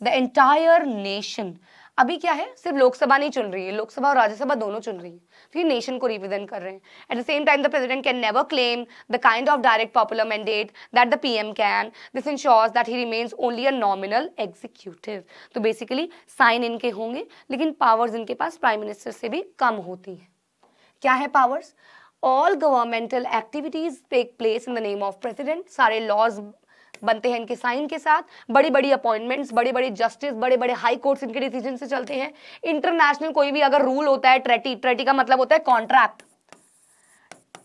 the entire nation. अभी क्या है सिर्फ लोकसभा नहीं चुन रही है लोकसभा और राज्यसभा दोनों चुन रही है तो ये नेशन को रिप्रेजेंट कर रहे हैं at the same time the president can never claim the kind of direct popular mandate that the PM can this ensures that he remains only a nominal executive तो बेसिकली साइन इनके होंगे लेकिन पावर्स इनके पास प्राइम मिनिस्टर से भी कम होती हैं क्या है powers all governmental activities take place in the name of president सारे लॉज बनते हैं इनके साइन के साथ बड़ी बड़ी अपॉइंटमेंट्स बड़े बड़े जस्टिस बड़े बड़े हाई कोर्ट्स इनके डिसीजन से चलते हैं इंटरनेशनल कोई भी अगर रूल होता है ट्रेटी ट्रेटी का मतलब होता है कॉन्ट्रैक्ट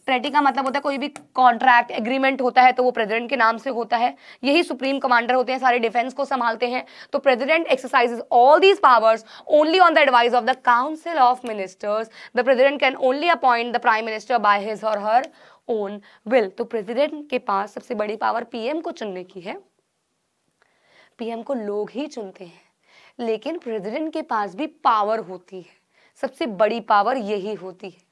प्रेटी का मतलब होता है कोई भी कॉन्ट्रैक्ट एग्रीमेंट होता है तो वो प्रेसिडेंट के नाम से होता है यही सुप्रीम कमांडर होते हैं सारे डिफेंस को संभालते हैं तो president exercise all these powers only on the advice of the council of ministers the president can only appoint the prime minister by his or her own will तो प्रेजिडेंट के पास सबसे बड़ी पावर पीएम को चुनने की है पीएम को लोग ही चुनते हैं लेकिन प्रेसिडेंट के पास भी पावर होती है सबसे बड़ी पावर यही होती है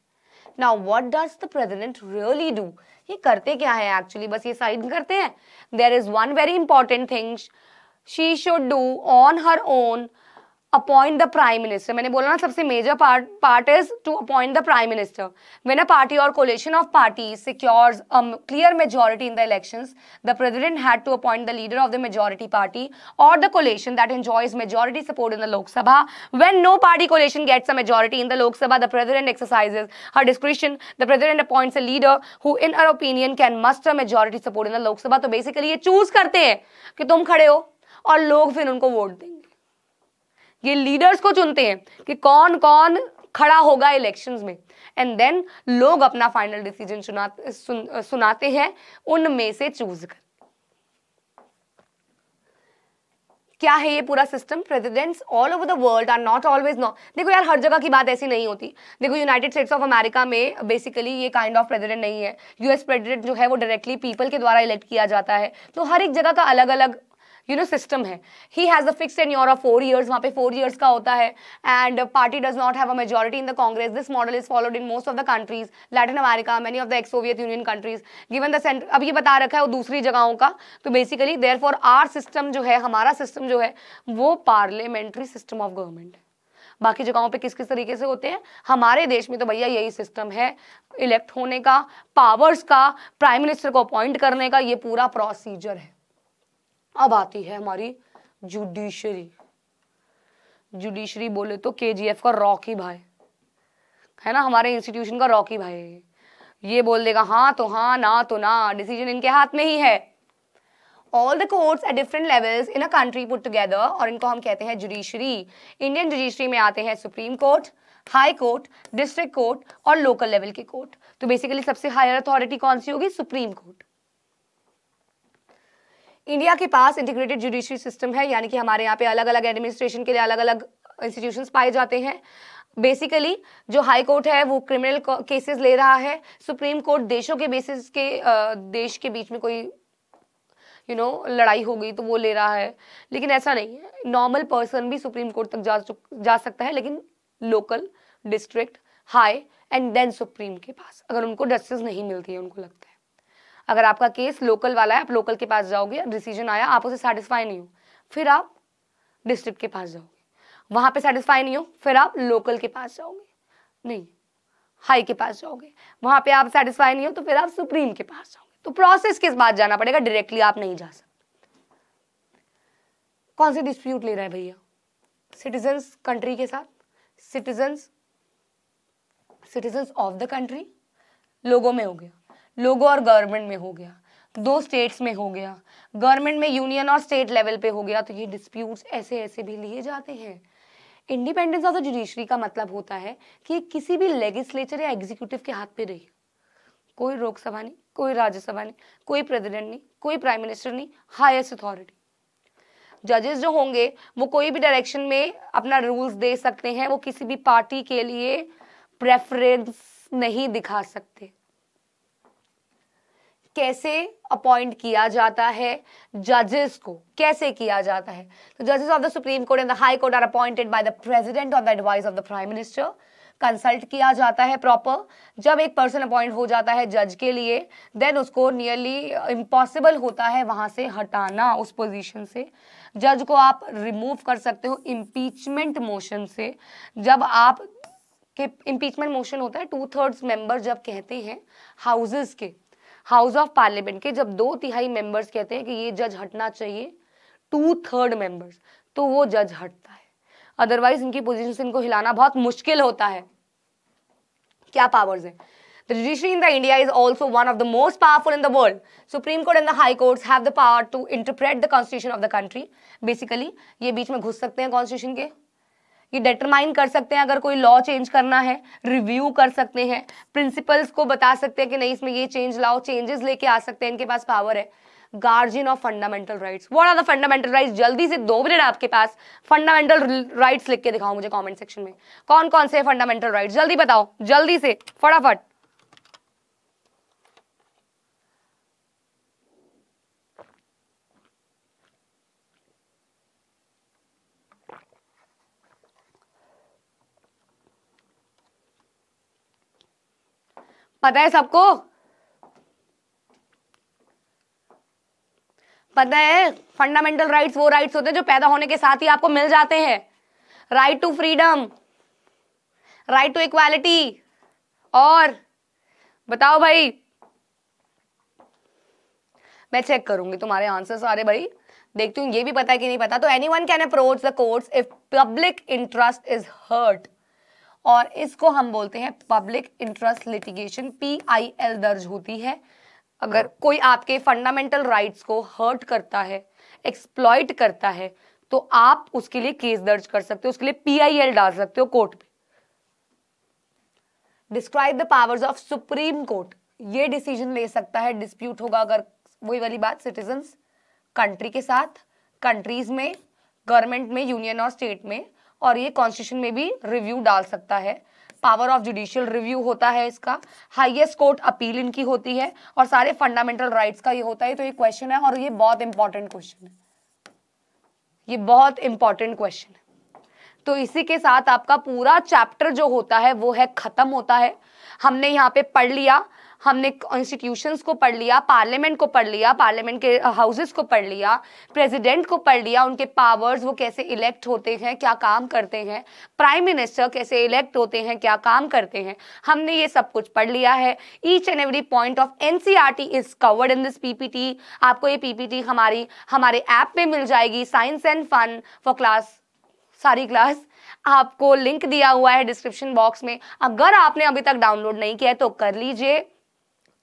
now what does the president really do ये करते क्या है एक्चुअली बस ये साइन करते हैं there is one very important things she should do on her own appoint the prime minister मैंने बोला ना सबसे major part part is to appoint the prime minister when a party or coalition of party secure clear majority in the election the president had to appoint the leader of the majority party or the coalition that enjoys majority support in the Lok Sabha when no party coalition gets a majority in the Lok Sabha the president president her description the president president a leader who in her opinion can must a majority support in the Lok Sabha तो बेसिकली ये चूज करते हैं कि तुम खड़े हो और लोग फिर उनको वोट देंगे ये लीडर्स को चुनते हैं कि कौन कौन खड़ा होगा इलेक्शंस में एंड देन लोग अपना फाइनल डिसीजन सुना, सुनाते हैं उनमें से चूज कर क्या है ये पूरा system presidents all over the world are not always not देखो यार हर जगह की बात ऐसी नहीं होती देखो यूनाइटेड स्टेट्स ऑफ अमेरिका में बेसिकली ये काइंड ऑफ प्रेसिडेंट नहीं है यूएस प्रेसिडेंट जो है वो डायरेक्टली पीपल के द्वारा इलेक्ट किया जाता है तो हर एक जगह का अलग अलग यू नो सिस्टम है he has a fix tenure of four years वहाँ पे फोर ईयर्स का होता है and party does not have a majority in the Congress this model is followed in most of the countries Latin America many of the ex Soviet Union countries given the center अब ये बता रखा है वो दूसरी जगहों का तो basically therefore our system जो है हमारा सिस्टम जो है वो पार्लियामेंट्री सिस्टम ऑफ गवर्नमेंट है बाकी जगहों पे किस किस तरीके से होते हैं हमारे देश में तो भैया यही सिस्टम है इलेक्ट होने का पावर्स का प्राइम मिनिस्टर को अपॉइंट करने का ये पूरा प्रोसीजर है अब आती है हमारी जुडिशरी जुडिशरी बोले तो के का रॉकी भाई है ना हमारे इंस्टीट्यूशन का रॉकी भाई ये बोल देगा हाँ तो हाँ ना तो ना डिसीजन इनके हाथ में ही है all the courts at different levels in a country put together और इनको हम कहते हैं जुडिशरी इंडियन जुडिशरी में आते हैं supreme court high court district court और लोकल लेवल के कोर्ट तो बेसिकली सबसे हायर अथॉरिटी कौन सी होगी सुप्रीम कोर्ट इंडिया के पास इंटीग्रेटेड जुडिशरी सिस्टम है यानी कि हमारे यहाँ पे अलग अलग एडमिनिस्ट्रेशन के लिए अलग अलग इंस्टीट्यूशन पाए जाते हैं बेसिकली जो हाई कोर्ट है वो क्रिमिनल केसेस ले रहा है सुप्रीम कोर्ट देशों के बेसिस के देश के बीच में कोई यू you नो know, लड़ाई हो गई तो वो ले रहा है लेकिन ऐसा नहीं है नॉर्मल पर्सन भी सुप्रीम कोर्ट तक जा जा सकता है लेकिन local district high and then supreme के पास अगर उनको जस्टिस नहीं मिलती है उनको लगता है अगर आपका केस लोकल वाला है आप लोकल के पास जाओगे डिसीजन आया आप उसे सेटिस्फाई नहीं हो फिर आप डिस्ट्रिक्ट के पास जाओगे वहां पे सेटिस्फाई नहीं हो फिर आप लोकल के पास जाओगे नहीं हाई के पास जाओगे वहां पे आप सेटिस्फाई नहीं हो तो फिर आप सुप्रीम के पास जाओगे तो प्रोसेस किस बात जाना पड़ेगा डायरेक्टली आप नहीं जा सकते कौन से डिस्प्यूट ले रहे हैं भैया सिटीजन्स कंट्री के साथ citizens citizen of the country लोगों में हो गया लोगो और गवर्नमेंट में हो गया दो स्टेट्स में हो गया गवर्नमेंट में यूनियन और स्टेट लेवल पे हो गया तो ये डिस्प्यूट्स ऐसे ऐसे भी लिए जाते हैं इंडिपेंडेंस ऑफ द जुडिशरी का मतलब होता है कि किसी भी लेगिस्लेचर या एग्जीक्यूटिव के हाथ पे रही कोई लोकसभा नहीं कोई राज्यसभा नहीं कोई प्रेसिडेंट नहीं कोई प्राइम मिनिस्टर नहीं हाईएस्ट अथॉरिटी जजेस जो होंगे वो कोई भी डायरेक्शन में अपना रूल्स दे सकते हैं वो किसी भी पार्टी के लिए प्रेफरेंस नहीं दिखा सकते कैसे अपॉइंट किया जाता है जजेस को कैसे किया जाता है तो जजेस of the supreme court and the high court are appointed by the president on the advice of the prime minister consult किया जाता है प्रॉपर जब एक पर्सन अपॉइंट हो जाता है जज के लिए देन उसको नियरली इम्पॉसिबल होता है वहाँ से हटाना उस पोजीशन से जज को आप रिमूव कर सकते हो इम्पीचमेंट मोशन से जब आप के इम्पीचमेंट मोशन होता है टू थर्ड्स मेंबर जब कहते हैं हाउसेस के हाउस ऑफ पार्लियामेंट के जब दो तिहाई मेंबर्स कहते हैं कि ये जज हटना चाहिए टू थर्ड मेंबर्स तो वो जज हटता है अदरवाइज इनकी पोजीशन से इनको हिलाना बहुत मुश्किल होता है क्या पावर्स है The judiciary in the India is also one of the most powerful in the world. Supreme Court and the High Courts have the power to interpret the constitution of the country. Basically, ये बीच में घुस सकते हैं constitution के ये डिटरमाइन कर सकते हैं अगर कोई लॉ चेंज करना है रिव्यू कर सकते हैं प्रिंसिपल्स को बता सकते हैं कि नहीं इसमें ये चेंज लाओ चेंजेस लेके आ सकते हैं इनके पास पावर है guardian of fundamental rights what are the fundamental rights जल्दी से दो मिनट आपके पास फंडामेंटल राइट्स लिख के दिखाओ मुझे कॉमेंट सेक्शन में कौन कौन से फंडामेंटल राइट जल्दी बताओ जल्दी से फटाफट पता है सबको पता है फंडामेंटल राइट्स वो राइट्स होते हैं जो पैदा होने के साथ ही आपको मिल जाते हैं right to freedom right to equality और बताओ भाई मैं चेक करूंगी तुम्हारे आंसर सारे भाई देखती हूँ ये भी पता है कि नहीं पता तो any one can approach the courts if public interest is hurt और इसको हम बोलते हैं public interest litigation P I L दर्ज होती है अगर हाँ। कोई आपके फंडामेंटल राइट्स को हर्ट करता है एक्सप्लॉयट करता है तो आप उसके लिए केस दर्ज कर सकते हो उसके लिए पीआईएल डाल सकते हो कोर्ट में describe the powers of supreme court ये डिसीजन ले सकता है डिस्प्यूट होगा अगर वही वाली बात सिटीजन कंट्री के साथ कंट्रीज में गवर्नमेंट में यूनियन और स्टेट में और ये कॉन्स्टिट्यूशन में भी रिव्यू डाल सकता है पावर ऑफ जुडिशियल रिव्यू होता है इसका हाईएस्ट कोर्ट अपील इनकी होती है और सारे फंडामेंटल राइट्स का ये होता है तो ये क्वेश्चन है और ये बहुत इंपॉर्टेंट क्वेश्चन है ये बहुत इंपॉर्टेंट क्वेश्चन है तो इसी के साथ आपका पूरा चैप्टर जो होता है वो है खत्म होता है हमने यहाँ पे पढ़ लिया हमने इंस्टीट्यूशंस को पढ़ लिया पार्लियामेंट को पढ़ लिया पार्लियामेंट के हाउसेस uh, को पढ़ लिया प्रेसिडेंट को पढ़ लिया उनके पावर्स वो कैसे इलेक्ट होते हैं क्या काम करते हैं प्राइम मिनिस्टर कैसे इलेक्ट होते हैं क्या काम करते हैं हमने ये सब कुछ पढ़ लिया है each and every point of T is covered in this PPT आपको ये पीपीटी हमारी हमारे ऐप में मिल जाएगी science and fun for class सारी क्लास आपको लिंक दिया हुआ है डिस्क्रिप्शन बॉक्स में अगर आपने अभी तक डाउनलोड नहीं किया है तो कर लीजिए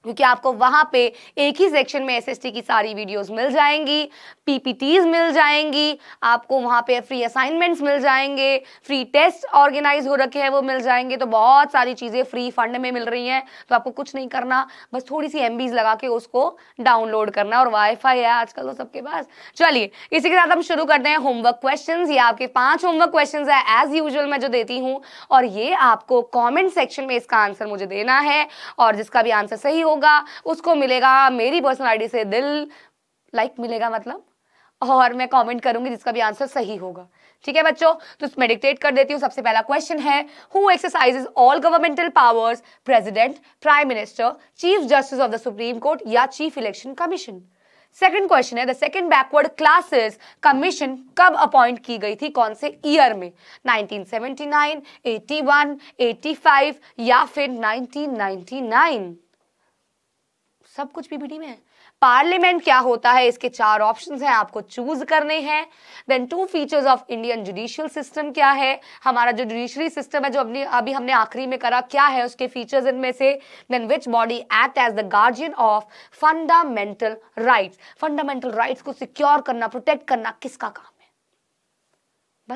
क्योंकि आपको वहाँ पे एक ही सेक्शन में एसएसटी की सारी वीडियोस मिल जाएंगी पीपीटीज मिल जाएंगी आपको वहाँ पे फ्री असाइनमेंट्स मिल जाएंगे फ्री टेस्ट ऑर्गेनाइज हो रखे हैं वो मिल जाएंगे तो बहुत सारी चीज़ें फ्री फंड में मिल रही हैं तो आपको कुछ नहीं करना बस थोड़ी सी एम लगा के उसको डाउनलोड करना और वाईफाई है आजकल तो सबके पास चलिए इसी के साथ हम शुरू करते हैं होमवर्क क्वेश्चन ये आपके पांच होमवर्क क्वेश्चन है एज यूजल मैं जो देती हूँ और ये आपको कॉमेंट सेक्शन में इसका आंसर मुझे देना है और जिसका भी आंसर सही हो होगा उसको मिलेगा मेरी पर्सनल आईडी से दिल लाइक मिलेगा मतलब और मैं कमेंट करूंगी जिसका भी आंसर सही होगा ठीक है बच्चों तो मैं डिक्टेट कर देती हूँ सबसे पहला क्वेश्चन है who exercise all governmental powers president prime minister chief justice of the supreme court या chief election commission second question है the second backward classes commission कब अपॉइंट की गई थी कौन से ईयर में 1979, 81, 85 या फिर 1999 सब कुछ पीपीटी में है पार्लियामेंट क्या होता है इसके चार ऑप्शंस हैं आपको चूज करने हैं then two features of Indian judicial system क्या है हमारा जो जुडिशरी सिस्टम है जो अपनी अभी हमने आखिरी में करा क्या है उसके फीचर्स इनमें से then which body act as the guardian of fundamental rights fundamental rights को सिक्योर करना प्रोटेक्ट करना किसका काम है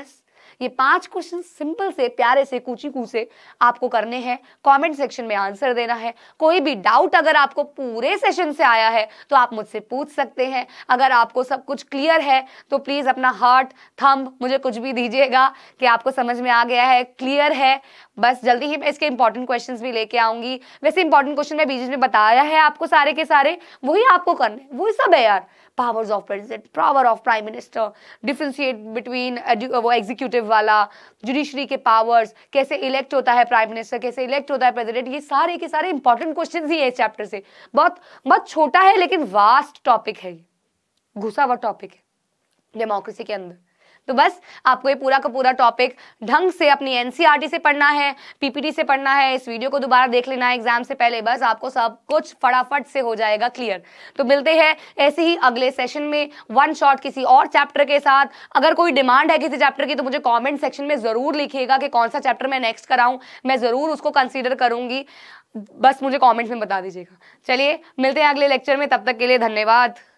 बस ये पांच क्वेश्चन सिंपल से प्यारे से कूची कू से आपको करने हैं कमेंट सेक्शन में आंसर देना है कोई भी डाउट अगर आपको पूरे सेशन से आया है तो आप मुझसे पूछ सकते हैं अगर आपको सब कुछ क्लियर है तो प्लीज़ अपना हार्ट थम्ब मुझे कुछ भी दीजिएगा कि आपको समझ में आ गया है क्लियर है बस जल्दी ही मैं इसके इंपॉर्टेंट क्वेश्चन भी लेके आऊंगी वैसे इंपॉर्टेंट क्वेश्चन मैं बीजेपी में बताया है आपको सारे के सारे वही आपको करने वही सब है यार powers of president power of prime minister differentiate between वो एग्जीक्यूटिव वाला जुडिशरी के पावर्स कैसे इलेक्ट होता है प्राइम मिनिस्टर कैसे इलेक्ट होता है प्रेजिडेंट ये सारे के सारे इंपॉर्टेंट क्वेश्चन ही है चैप्टर से बहुत बहुत छोटा है लेकिन वास्ट टॉपिक है ये घुसा हुआ टॉपिक है डेमोक्रेसी के अंदर तो बस आपको ये पूरा का पूरा टॉपिक ढंग से अपनी एनसीईआरटी e से पढ़ना है पीपीटी से पढ़ना है इस वीडियो को दोबारा देख लेना है एग्जाम से पहले बस आपको सब कुछ फटाफट से हो जाएगा क्लियर तो मिलते हैं ऐसे ही अगले सेशन में वन शॉट किसी और चैप्टर के साथ अगर कोई डिमांड है किसी चैप्टर की तो मुझे कॉमेंट सेक्शन में ज़रूर लिखिएगा कि कौन सा चैप्टर मैं नेक्स्ट कराऊं मैं ज़रूर उसको कंसिडर करूंगी बस मुझे कॉमेंट्स में बता दीजिएगा चलिए मिलते हैं अगले लेक्चर में तब तक के लिए धन्यवाद